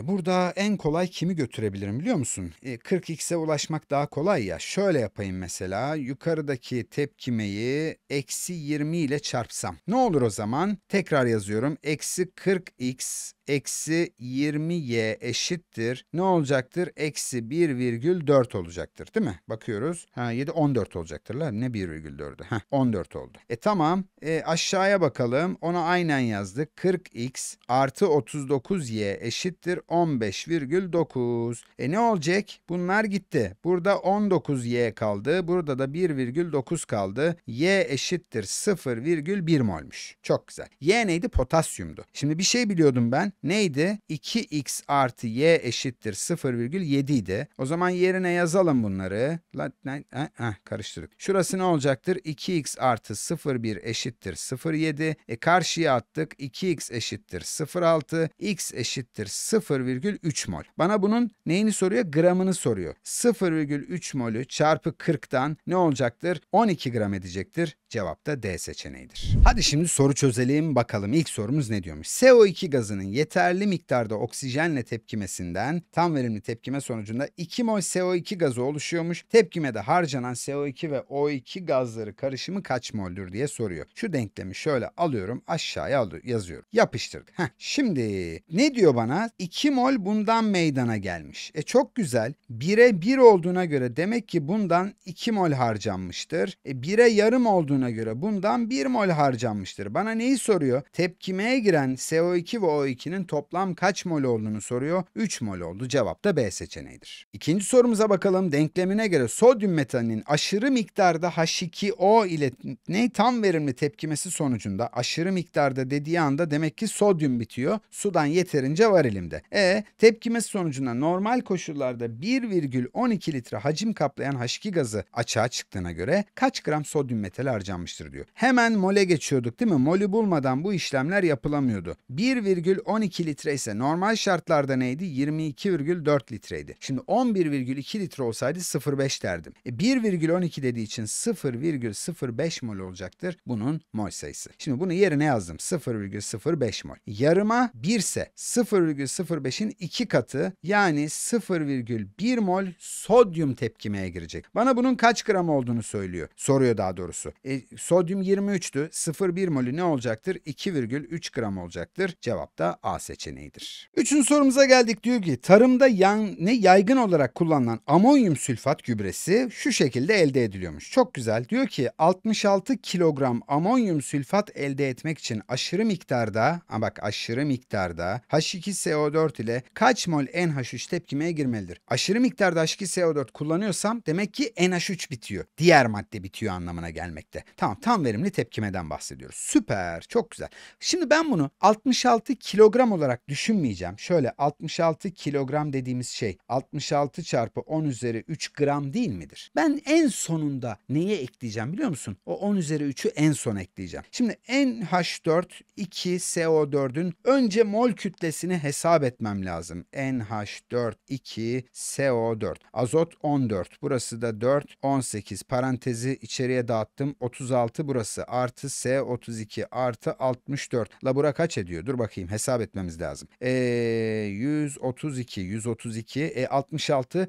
burada en kolay kimi götürebilirim biliyor musun? E, 40x'e ulaşmak daha kolay ya. Şöyle yapayım mesela. Yukarıdaki tepkimeyi eksi 20 ile çarpsam. Ne olur o zaman? Tekrar yazıyorum. Eksi 40x eksi 20y eşittir. Ne olacaktır? Eksi 1,4 olacaktır değil mi? Bakıyoruz. Ha 7 14 olacaktır Ne 1,4'ü? 14 oldu. E tamam. E, aşağıya bakalım. Ona aynen yazdık. 40x artı 39y eşittir 15,9. E ne olacak? Bunlar gitti. Burada 19y kaldı. Burada da 1,9 kaldı. y eşittir 0,1 molmuş. Çok güzel. y neydi? Potasyumdu. Şimdi bir şey biliyordum ben neydi? 2x artı y eşittir 0,7 idi. O zaman yerine yazalım bunları. Karıştırdık. Şurası ne olacaktır? 2x artı 0,1 eşittir 0,7. E karşıya attık. 2x eşittir 0,6. x eşittir 0,3 mol. Bana bunun neyini soruyor? Gramını soruyor. 0,3 molü çarpı 40'tan ne olacaktır? 12 gram edecektir. Cevap da D seçeneğidir. Hadi şimdi soru çözelim bakalım. İlk sorumuz ne diyormuş? CO2 gazının yeterli yeterli miktarda oksijenle tepkimesinden tam verimli tepkime sonucunda 2 mol CO2 gazı oluşuyormuş. Tepkimede harcanan CO2 ve O2 gazları karışımı kaç moldür diye soruyor. Şu denklemi şöyle alıyorum aşağıya yazıyorum. Yapıştırdık. Heh, şimdi ne diyor bana? 2 mol bundan meydana gelmiş. E çok güzel. 1'e 1 olduğuna göre demek ki bundan 2 mol harcanmıştır. E 1'e yarım olduğuna göre bundan 1 mol harcanmıştır. Bana neyi soruyor? Tepkimeye giren CO2 ve O2'nin bileşenin toplam kaç mol olduğunu soruyor. 3 mol oldu. Cevap da B seçeneğidir. İkinci sorumuza bakalım. Denklemine göre sodyum metalinin aşırı miktarda H2O ile ne tam verimli tepkimesi sonucunda aşırı miktarda dediği anda demek ki sodyum bitiyor. Sudan yeterince var elimde. E tepkimesi sonucunda normal koşullarda 1,12 litre hacim kaplayan H2 gazı açığa çıktığına göre kaç gram sodyum metali harcanmıştır diyor. Hemen mole geçiyorduk değil mi? Molü bulmadan bu işlemler yapılamıyordu. 1,12 12 litre ise normal şartlarda neydi? 22,4 litreydi. Şimdi 11,2 litre olsaydı 0,5 derdim. E 1,12 dediği için 0,05 mol olacaktır bunun mol sayısı. Şimdi bunu yerine yazdım. 0,05 mol. Yarıma 1 ise 0,05'in 2 katı yani 0,1 mol sodyum tepkimeye girecek. Bana bunun kaç gram olduğunu söylüyor. Soruyor daha doğrusu. E, sodyum 23'tü. 0,1 molü ne olacaktır? 2,3 gram olacaktır. Cevap da A seçeneğidir. Üçüncü sorumuza geldik diyor ki tarımda yan, ne yaygın olarak kullanılan amonyum sülfat gübresi şu şekilde elde ediliyormuş. Çok güzel diyor ki 66 kilogram amonyum sülfat elde etmek için aşırı miktarda ama bak aşırı miktarda H2SO4 ile kaç mol NH3 tepkimeye girmelidir? Aşırı miktarda H2SO4 kullanıyorsam demek ki NH3 bitiyor. Diğer madde bitiyor anlamına gelmekte. Tamam tam verimli tepkimeden bahsediyoruz. Süper çok güzel. Şimdi ben bunu 66 kilogram kilogram olarak düşünmeyeceğim. Şöyle 66 kilogram dediğimiz şey 66 çarpı 10 üzeri 3 gram değil midir? Ben en sonunda neye ekleyeceğim biliyor musun? O 10 üzeri 3'ü en son ekleyeceğim. Şimdi NH4 2 CO4'ün önce mol kütlesini hesap etmem lazım. NH4 2 CO4. Azot 14. Burası da 4 18 parantezi içeriye dağıttım. 36 burası artı S32 artı 64. Labura kaç ediyor? Dur bakayım hesap et etmemiz lazım. E, 132, 132, e, 66,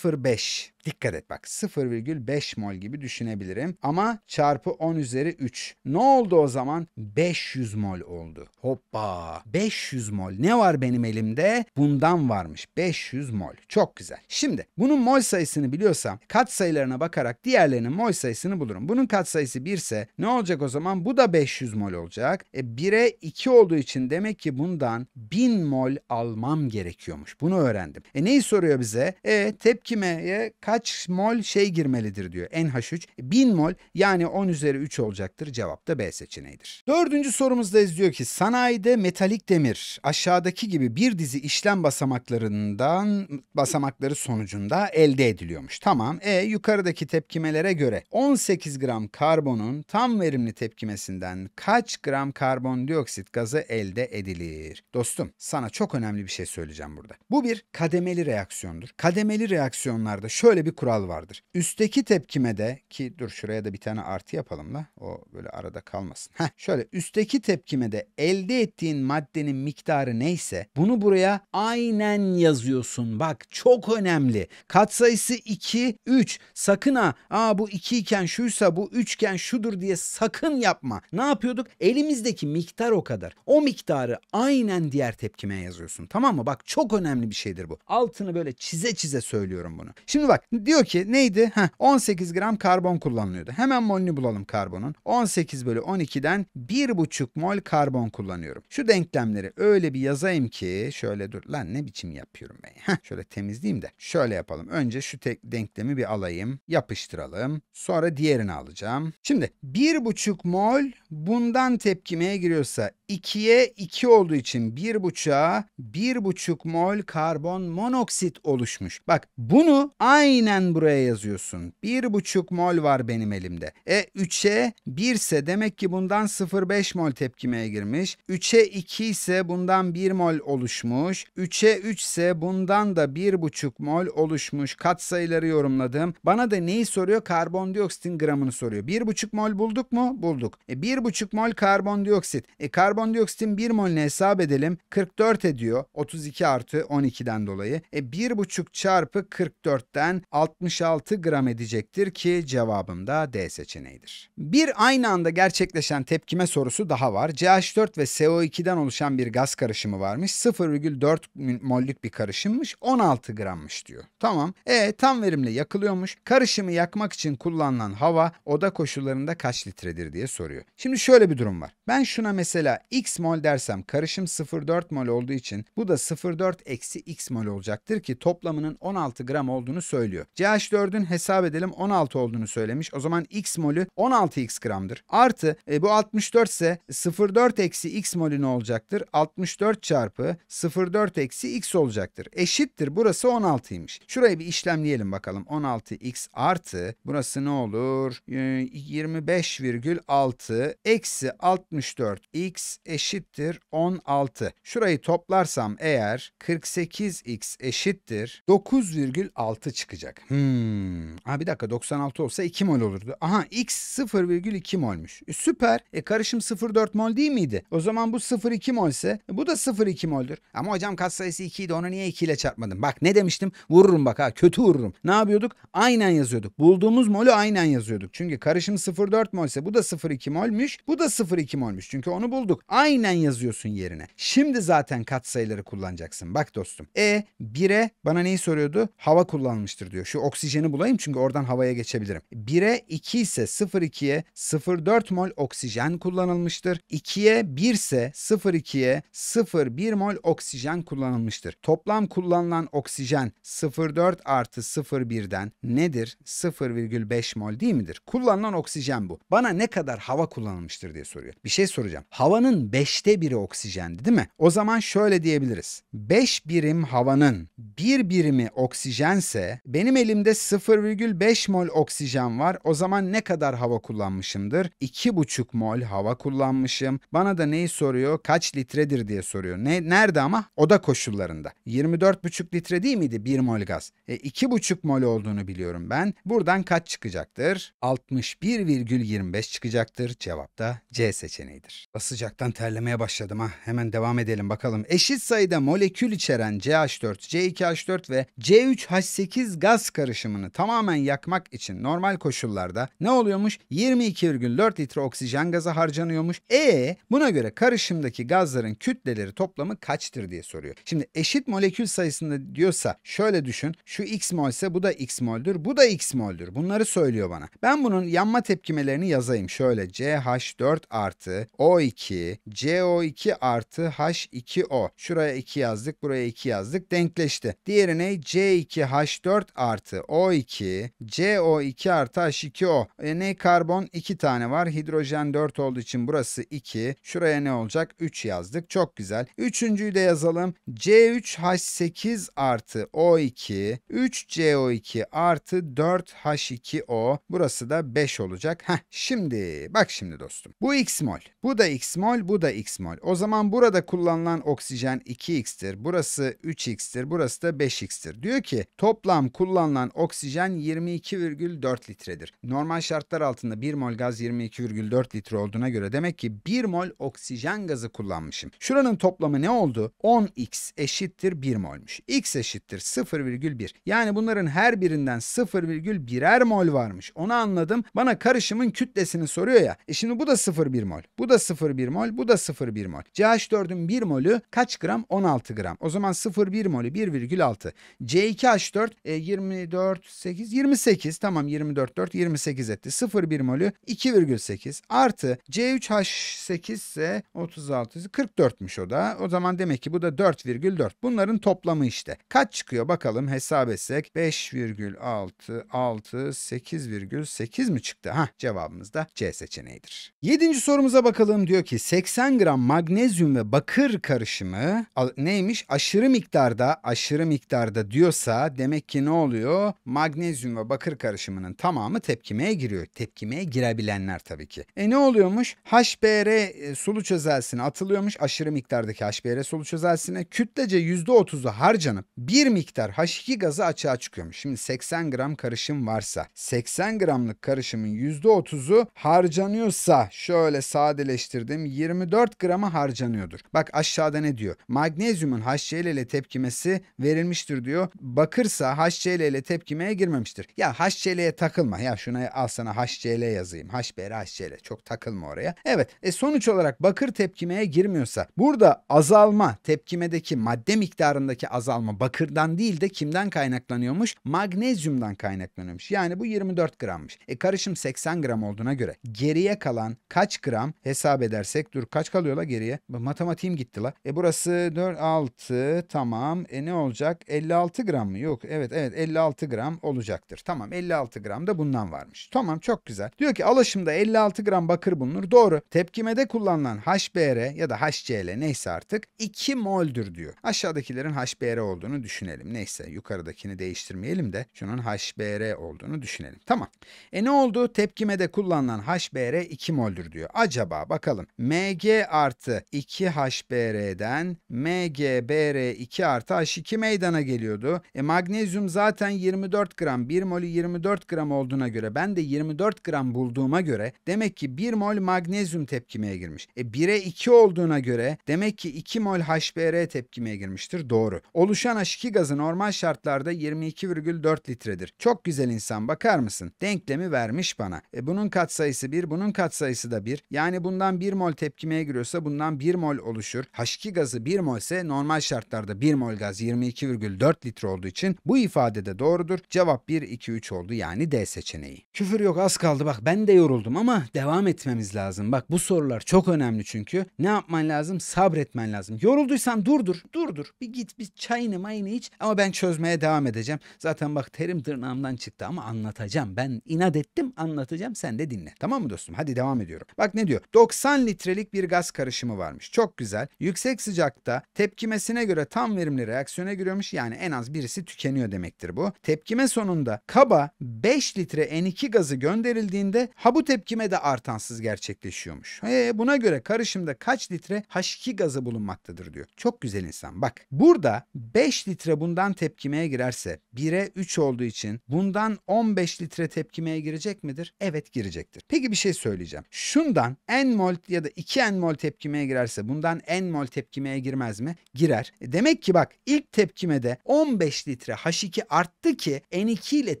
05. Dikkat et bak 0,5 mol gibi düşünebilirim ama çarpı 10 üzeri 3. Ne oldu o zaman? 500 mol oldu. Hoppa 500 mol ne var benim elimde? Bundan varmış 500 mol. Çok güzel. Şimdi bunun mol sayısını biliyorsam kat sayılarına bakarak diğerlerinin mol sayısını bulurum. Bunun kat sayısı 1 ise ne olacak o zaman? Bu da 500 mol olacak. E 1'e 2 olduğu için demek ki bundan 1000 mol almam gerekiyormuş. Bunu öğrendim. E neyi soruyor bize? E tepkimeye kat kaç mol şey girmelidir diyor NH3. 1000 mol yani 10 üzeri 3 olacaktır. Cevap da B seçeneğidir. Dördüncü sorumuzdayız diyor ki sanayide metalik demir aşağıdaki gibi bir dizi işlem basamaklarından basamakları sonucunda elde ediliyormuş. Tamam. E yukarıdaki tepkimelere göre 18 gram karbonun tam verimli tepkimesinden kaç gram karbondioksit gazı elde edilir? Dostum sana çok önemli bir şey söyleyeceğim burada. Bu bir kademeli reaksiyondur. Kademeli reaksiyonlarda şöyle şöyle bir kural vardır. Üstteki tepkime de ki dur şuraya da bir tane artı yapalım da o böyle arada kalmasın. Heh, şöyle üstteki tepkime de elde ettiğin maddenin miktarı neyse bunu buraya aynen yazıyorsun. Bak çok önemli. Katsayısı 2, 3. Sakın ha aa bu 2 iken şuysa bu 3 iken şudur diye sakın yapma. Ne yapıyorduk? Elimizdeki miktar o kadar. O miktarı aynen diğer tepkimeye yazıyorsun. Tamam mı? Bak çok önemli bir şeydir bu. Altını böyle çize çize söylüyorum bunu. Şimdi bak Diyor ki neydi? Heh, 18 gram karbon kullanılıyordu. Hemen molünü bulalım karbonun. 18 bölü 12'den 1,5 mol karbon kullanıyorum. Şu denklemleri öyle bir yazayım ki şöyle dur lan ne biçim yapıyorum ben. Heh, şöyle temizleyeyim de şöyle yapalım. Önce şu tek denklemi bir alayım. Yapıştıralım. Sonra diğerini alacağım. Şimdi 1,5 mol bundan tepkimeye giriyorsa 2'ye 2 olduğu için 1,5'a 1,5 mol karbon monoksit oluşmuş. Bak bunu aynen buraya yazıyorsun. 1,5 mol var benim elimde. E 3'e 1 ise demek ki bundan 0,5 mol tepkimeye girmiş. 3'e 2 ise bundan 1 mol oluşmuş. 3'e 3 ise bundan da 1,5 mol oluşmuş. Kat sayıları yorumladım. Bana da neyi soruyor? Karbondioksitin gramını soruyor. 1,5 mol bulduk mu? Bulduk. E 1,5 mol karbondioksit. E karbon karbondioksitin 1 molüne hesap edelim. 44 ediyor. 32 artı 12'den dolayı. E 1,5 çarpı 44'ten 66 gram edecektir ki cevabım da D seçeneğidir. Bir aynı anda gerçekleşen tepkime sorusu daha var. CH4 ve CO2'den oluşan bir gaz karışımı varmış. 0,4 mollük bir karışımmış. 16 grammış diyor. Tamam. E tam verimli yakılıyormuş. Karışımı yakmak için kullanılan hava oda koşullarında kaç litredir diye soruyor. Şimdi şöyle bir durum var. Ben şuna mesela x mol dersem karışım 0,4 mol olduğu için bu da 0,4 eksi x mol olacaktır ki toplamının 16 gram olduğunu söylüyor. CH4'ün hesap edelim 16 olduğunu söylemiş. O zaman x molü 16x gramdır. Artı e, bu 64 ise 0,4 eksi x molü ne olacaktır? 64 çarpı 0,4 eksi x olacaktır. Eşittir burası 16'ymış. Şurayı bir işlemleyelim bakalım. 16x artı burası ne olur? 25,6 ee, eksi 64 x eşittir 16. Şurayı toplarsam eğer 48x eşittir 9,6 çıkacak. Hmm. Ha bir dakika 96 olsa 2 mol olurdu. Aha x 0,2 molmuş. E, süper. E karışım 0,4 mol değil miydi? O zaman bu 0,2 mol ise bu da 0,2 moldür. Ama hocam katsayısı 2 idi onu niye 2 ile çarpmadım? Bak ne demiştim? Vururum bak ha kötü vururum. Ne yapıyorduk? Aynen yazıyorduk. Bulduğumuz molü aynen yazıyorduk. Çünkü karışım 0,4 mol ise bu da 0,2 molmüş. Bu da 0,2 molmüş. Çünkü onu bulduk yok. Aynen yazıyorsun yerine. Şimdi zaten katsayıları kullanacaksın. Bak dostum. E 1'e bana neyi soruyordu? Hava kullanmıştır diyor. Şu oksijeni bulayım çünkü oradan havaya geçebilirim. 1'e 2 ise 0,2'ye 0,4 mol oksijen kullanılmıştır. 2'ye 1 ise 0,2'ye 0,1 mol oksijen kullanılmıştır. Toplam kullanılan oksijen 0,4 artı 0,1'den nedir? 0,5 mol değil midir? Kullanılan oksijen bu. Bana ne kadar hava kullanılmıştır diye soruyor. Bir şey soracağım. Havanın havanın beşte biri oksijendi değil mi? O zaman şöyle diyebiliriz. 5 birim havanın bir birimi oksijense benim elimde 0,5 mol oksijen var. O zaman ne kadar hava kullanmışımdır? 2,5 mol hava kullanmışım. Bana da neyi soruyor? Kaç litredir diye soruyor. Ne, nerede ama? Oda koşullarında. 24,5 litre değil miydi 1 mol gaz? E, 2,5 mol olduğunu biliyorum ben. Buradan kaç çıkacaktır? 61,25 çıkacaktır. Cevap da C seçeneğidir. Basacak Meraktan terlemeye başladım ha. Ah, hemen devam edelim bakalım. Eşit sayıda molekül içeren CH4, C2H4 ve C3H8 gaz karışımını tamamen yakmak için normal koşullarda ne oluyormuş? 22,4 litre oksijen gazı harcanıyormuş. E buna göre karışımdaki gazların kütleleri toplamı kaçtır diye soruyor. Şimdi eşit molekül sayısında diyorsa şöyle düşün. Şu x mol ise bu da x moldür. Bu da x moldür. Bunları söylüyor bana. Ben bunun yanma tepkimelerini yazayım. Şöyle CH4 artı O2 eşitliği CO2 artı H2O. Şuraya 2 yazdık, buraya 2 yazdık. Denkleşti. Diğerine ne? C2H4 artı O2, CO2 artı H2O. E ne? Karbon 2 tane var. Hidrojen 4 olduğu için burası 2. Şuraya ne olacak? 3 yazdık. Çok güzel. Üçüncüyü de yazalım. C3H8 artı O2, 3CO2 artı 4H2O. Burası da 5 olacak. Heh, şimdi bak şimdi dostum. Bu X mol. Bu da X mol mol, bu da x mol. O zaman burada kullanılan oksijen 2x'tir, burası 3x'tir, burası da 5x'tir. Diyor ki toplam kullanılan oksijen 22,4 litredir. Normal şartlar altında 1 mol gaz 22,4 litre olduğuna göre demek ki 1 mol oksijen gazı kullanmışım. Şuranın toplamı ne oldu? 10x eşittir 1 molmuş. x eşittir 0,1. Yani bunların her birinden 0,1'er mol varmış. Onu anladım. Bana karışımın kütlesini soruyor ya. E şimdi bu da 0,1 mol. Bu da 0,1 mol mol, bu da 0,1 mol. CH4'ün 1 molü kaç gram? 16 gram. O zaman 0,1 molü 1,6. C2H4 e, 24, 8, 28 tamam 24, 4, 28 etti. 0,1 molü 2,8 artı C3H8 ise 36, 44'müş o da. O zaman demek ki bu da 4,4. Bunların toplamı işte. Kaç çıkıyor bakalım hesap etsek. 5,6, 6, 8,8 mi çıktı? Ha cevabımız da C seçeneğidir. Yedinci sorumuza bakalım diyor ki 80 gram magnezyum ve bakır karışımı neymiş? Aşırı miktarda, aşırı miktarda diyorsa demek ki ne oluyor? Magnezyum ve bakır karışımının tamamı tepkimeye giriyor. Tepkimeye girebilenler tabii ki. E ne oluyormuş? HBr e, sulu çözelsine atılıyormuş. Aşırı miktardaki HBr sulu çözelsine kütlece %30'u harcanıp bir miktar H2 gazı açığa çıkıyormuş. Şimdi 80 gram karışım varsa 80 gramlık karışımın %30'u harcanıyorsa şöyle sadeleştirdim 20 24 grama harcanıyordur. Bak aşağıda ne diyor? Magnezyumun HCl ile tepkimesi verilmiştir diyor. Bakırsa HCl ile tepkimeye girmemiştir. Ya HCl'ye takılma. Ya şuna al sana HCl yazayım. HBr HCl. Çok takılma oraya. Evet. E sonuç olarak bakır tepkimeye girmiyorsa burada azalma tepkimedeki madde miktarındaki azalma bakırdan değil de kimden kaynaklanıyormuş? Magnezyumdan kaynaklanıyormuş. Yani bu 24 grammış. E karışım 80 gram olduğuna göre geriye kalan kaç gram hesap edersek dur Dur kaç kalıyor la geriye? Matematiğim gitti la. E burası 4 6 tamam. E ne olacak? 56 gram mı? Yok. Evet evet 56 gram olacaktır. Tamam 56 gram da bundan varmış. Tamam çok güzel. Diyor ki alaşımda 56 gram bakır bulunur. Doğru. Tepkimede kullanılan HBr ya da HCl neyse artık 2 moldür diyor. Aşağıdakilerin HBr olduğunu düşünelim. Neyse yukarıdakini değiştirmeyelim de şunun HBr olduğunu düşünelim. Tamam. E ne oldu? Tepkimede kullanılan HBr 2 moldür diyor. Acaba bakalım. M Mg artı 2HBr'den MgBr2 artı H2 meydana geliyordu. E magnezyum zaten 24 gram. 1 molü 24 gram olduğuna göre ben de 24 gram bulduğuma göre demek ki 1 mol magnezyum tepkimeye girmiş. E 1'e 2 olduğuna göre demek ki 2 mol HBr tepkimeye girmiştir. Doğru. Oluşan H2 gazı normal şartlarda 22,4 litredir. Çok güzel insan bakar mısın? Denklemi vermiş bana. E bunun katsayısı 1, bunun katsayısı da 1. Yani bundan 1 mol tepkimeye tepkimeye giriyorsa bundan 1 mol oluşur. Haşki gazı 1 mol ise normal şartlarda 1 mol gaz 22,4 litre olduğu için bu ifade de doğrudur. Cevap 1, 2, 3 oldu yani D seçeneği. Küfür yok az kaldı bak ben de yoruldum ama devam etmemiz lazım. Bak bu sorular çok önemli çünkü. Ne yapman lazım? Sabretmen lazım. Yorulduysan durdur, durdur. Bir git bir çayını mayını iç ama ben çözmeye devam edeceğim. Zaten bak terim tırnağımdan çıktı ama anlatacağım. Ben inat ettim anlatacağım sen de dinle. Tamam mı dostum? Hadi devam ediyorum. Bak ne diyor? 90 litrelik hidrojelik bir gaz karışımı varmış. Çok güzel. Yüksek sıcakta tepkimesine göre tam verimli reaksiyona giriyormuş. Yani en az birisi tükeniyor demektir bu. Tepkime sonunda kaba 5 litre N2 gazı gönderildiğinde ha bu tepkime de artansız gerçekleşiyormuş. He, buna göre karışımda kaç litre H2 gazı bulunmaktadır diyor. Çok güzel insan. Bak burada 5 litre bundan tepkimeye girerse 1'e 3 olduğu için bundan 15 litre tepkimeye girecek midir? Evet girecektir. Peki bir şey söyleyeceğim. Şundan N mol ya da 2 2 n mol tepkimeye girerse bundan n mol tepkimeye girmez mi? Girer. E, demek ki bak ilk tepkimede 15 litre H2 arttı ki N2 ile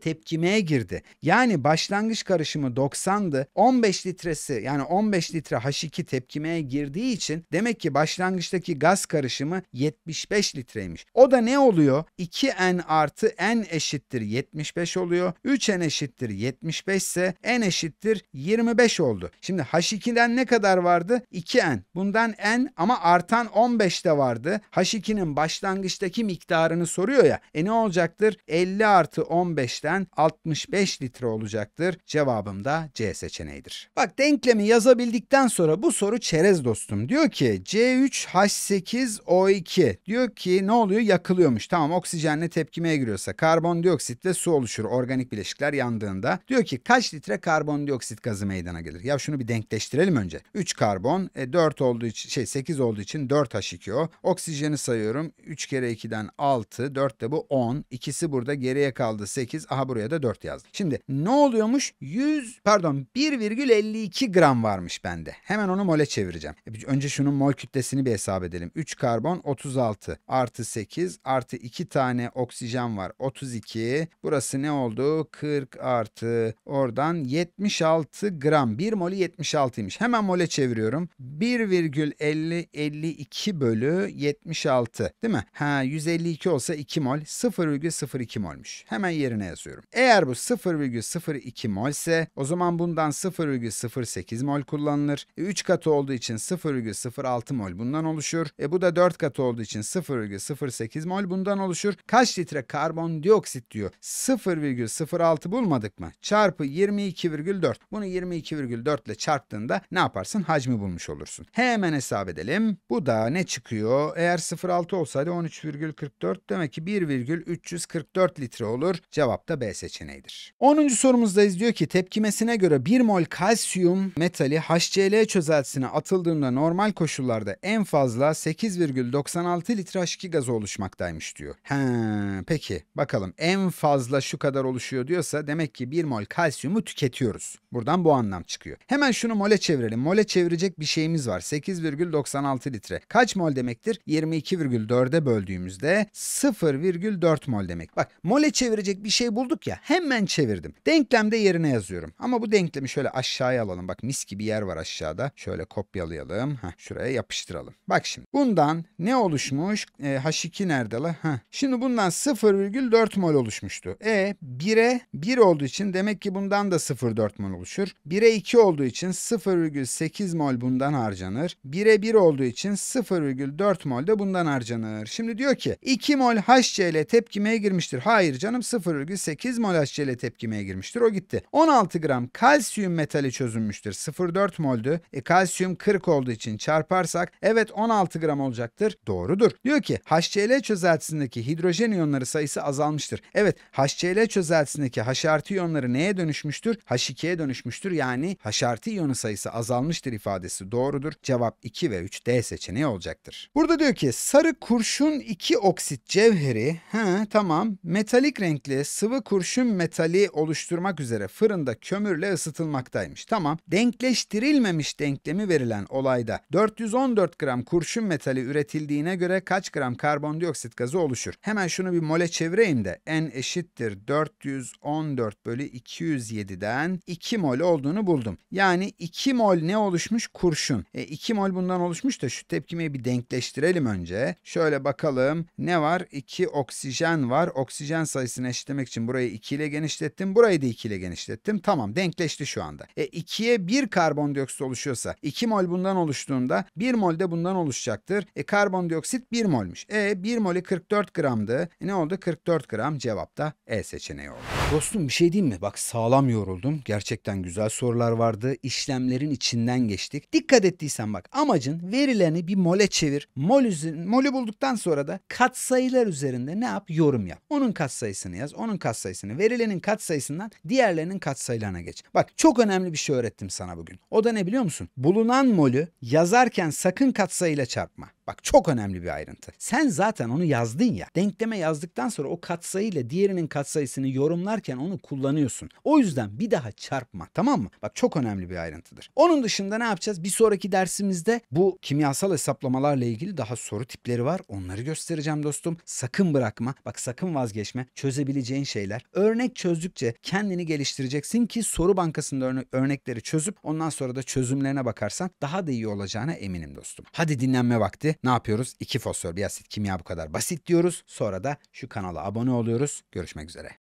tepkimeye girdi. Yani başlangıç karışımı 90'dı. 15 litresi yani 15 litre H2 tepkimeye girdiği için demek ki başlangıçtaki gaz karışımı 75 litreymiş. O da ne oluyor? 2N artı N eşittir 75 oluyor. 3N eşittir 75 ise N eşittir 25 oldu. Şimdi H2'den ne kadar vardı? 2n. Bundan n ama artan 15 de vardı. H2'nin başlangıçtaki miktarını soruyor ya. E ne olacaktır? 50 artı 15'ten 65 litre olacaktır. Cevabım da C seçeneğidir. Bak denklemi yazabildikten sonra bu soru çerez dostum. Diyor ki C3H8O2 diyor ki ne oluyor? Yakılıyormuş. Tamam oksijenle tepkimeye giriyorsa karbondioksit ve su oluşur organik bileşikler yandığında. Diyor ki kaç litre karbondioksit gazı meydana gelir? Ya şunu bir denkleştirelim önce. 3 karbon karbon. E, 4 şey, olduğu için şey 8 olduğu için 4H2O. Oksijeni sayıyorum. 3 kere 2'den 6. 4 de bu 10. İkisi burada geriye kaldı 8. Aha buraya da 4 yazdım. Şimdi ne oluyormuş? 100 pardon 1,52 gram varmış bende. Hemen onu mole çevireceğim. E, önce şunun mol kütlesini bir hesap edelim. 3 karbon 36 artı 8 artı 2 tane oksijen var 32. Burası ne oldu? 40 artı oradan 76 gram. 1 molü 76'ymış. Hemen mole çeviriyorum bakıyorum. 1,50-52 bölü 76 değil mi? Ha 152 olsa 2 mol 0,02 molmuş. Hemen yerine yazıyorum. Eğer bu 0,02 mol ise o zaman bundan 0,08 mol kullanılır. E, 3 katı olduğu için 0,06 mol bundan oluşur. E bu da 4 katı olduğu için 0,08 mol bundan oluşur. Kaç litre karbondioksit diyor? 0,06 bulmadık mı? Çarpı 22,4. Bunu 22,4 ile çarptığında ne yaparsın? Hacmi bulunur bulmuş olursun. Hemen hesap edelim. Bu da ne çıkıyor? Eğer 0.6 olsaydı 13,44 demek ki 1,344 litre olur. Cevap da B seçeneğidir. 10. sorumuzdayız diyor ki tepkimesine göre 1 mol kalsiyum metali HCl çözeltisine atıldığında normal koşullarda en fazla 8,96 litre H2 gazı oluşmaktaymış diyor. He, peki bakalım en fazla şu kadar oluşuyor diyorsa demek ki 1 mol kalsiyumu tüketiyoruz. Buradan bu anlam çıkıyor. Hemen şunu mole çevirelim. Mole çevirecek içecek bir şeyimiz var. 8,96 litre. Kaç mol demektir? 22,4'e böldüğümüzde 0,4 mol demek. Bak mole çevirecek bir şey bulduk ya hemen çevirdim. Denklemde yerine yazıyorum. Ama bu denklemi şöyle aşağıya alalım. Bak mis gibi yer var aşağıda. Şöyle kopyalayalım. Heh, şuraya yapıştıralım. Bak şimdi bundan ne oluşmuş? E, H2 nerede la? Heh. Şimdi bundan 0,4 mol oluşmuştu. E 1'e 1 olduğu için demek ki bundan da 0,4 mol oluşur. 1'e 2 olduğu için 0,8 mol bundan harcanır. 1'e 1 olduğu için 0,4 mol de bundan harcanır. Şimdi diyor ki 2 mol HCl tepkimeye girmiştir. Hayır canım 0,8 mol HCl tepkimeye girmiştir. O gitti. 16 gram kalsiyum metali çözünmüştür. 0,4 moldü. E, kalsiyum 40 olduğu için çarparsak evet 16 gram olacaktır. Doğrudur. Diyor ki HCl çözeltisindeki hidrojen iyonları sayısı azalmıştır. Evet HCl çözeltisindeki H artı iyonları neye dönüşmüştür? H2'ye dönüşmüştür. Yani H artı iyonu sayısı azalmıştır ifadesi ifadesi doğrudur. Cevap 2 ve 3 D seçeneği olacaktır. Burada diyor ki sarı kurşun 2 oksit cevheri he tamam metalik renkli sıvı kurşun metali oluşturmak üzere fırında kömürle ısıtılmaktaymış. Tamam denkleştirilmemiş denklemi verilen olayda 414 gram kurşun metali üretildiğine göre kaç gram karbondioksit gazı oluşur? Hemen şunu bir mole çevireyim de N eşittir 414 bölü 207'den 2 mol olduğunu buldum. Yani 2 mol ne oluşmuş? kurşun. E, iki mol bundan oluşmuş da şu tepkimeyi bir denkleştirelim önce. Şöyle bakalım ne var? 2 oksijen var. Oksijen sayısını eşitlemek için burayı 2 ile genişlettim. Burayı da 2 ile genişlettim. Tamam denkleşti şu anda. E 2'ye 1 karbondioksit oluşuyorsa 2 mol bundan oluştuğunda 1 mol de bundan oluşacaktır. E karbondioksit 1 molmuş. E 1 molü 44 gramdı. E, ne oldu? 44 gram cevapta E seçeneği oldu. Dostum bir şey diyeyim mi? Bak sağlam yoruldum. Gerçekten güzel sorular vardı. İşlemlerin içinden geçtik. Dikkat ettiysen bak amacın verilerini bir mole çevir. Mol üzeri, molü bulduktan sonra da katsayılar üzerinde ne yap? Yorum yap. Onun katsayısını yaz. Onun katsayısını. Verilenin katsayısından diğerlerinin katsayılarına geç. Bak çok önemli bir şey öğrettim sana bugün. O da ne biliyor musun? Bulunan molü yazarken sakın katsayıyla çarpma. Bak çok önemli bir ayrıntı. Sen zaten onu yazdın ya. Denkleme yazdıktan sonra o katsayıyla diğerinin katsayısını yorumlarken onu kullanıyorsun. O yüzden bir daha çarpma tamam mı? Bak çok önemli bir ayrıntıdır. Onun dışında ne yapacağız? Bir sonraki dersimizde bu kimyasal hesaplamalarla ilgili daha soru tipleri var. Onları göstereceğim dostum. Sakın bırakma. Bak sakın vazgeçme. Çözebileceğin şeyler. Örnek çözdükçe kendini geliştireceksin ki soru bankasında örnekleri çözüp ondan sonra da çözümlerine bakarsan daha da iyi olacağına eminim dostum. Hadi dinlenme vakti. Ne yapıyoruz? 2 fosfor bir asit kimya bu kadar basit diyoruz. Sonra da şu kanala abone oluyoruz. Görüşmek üzere.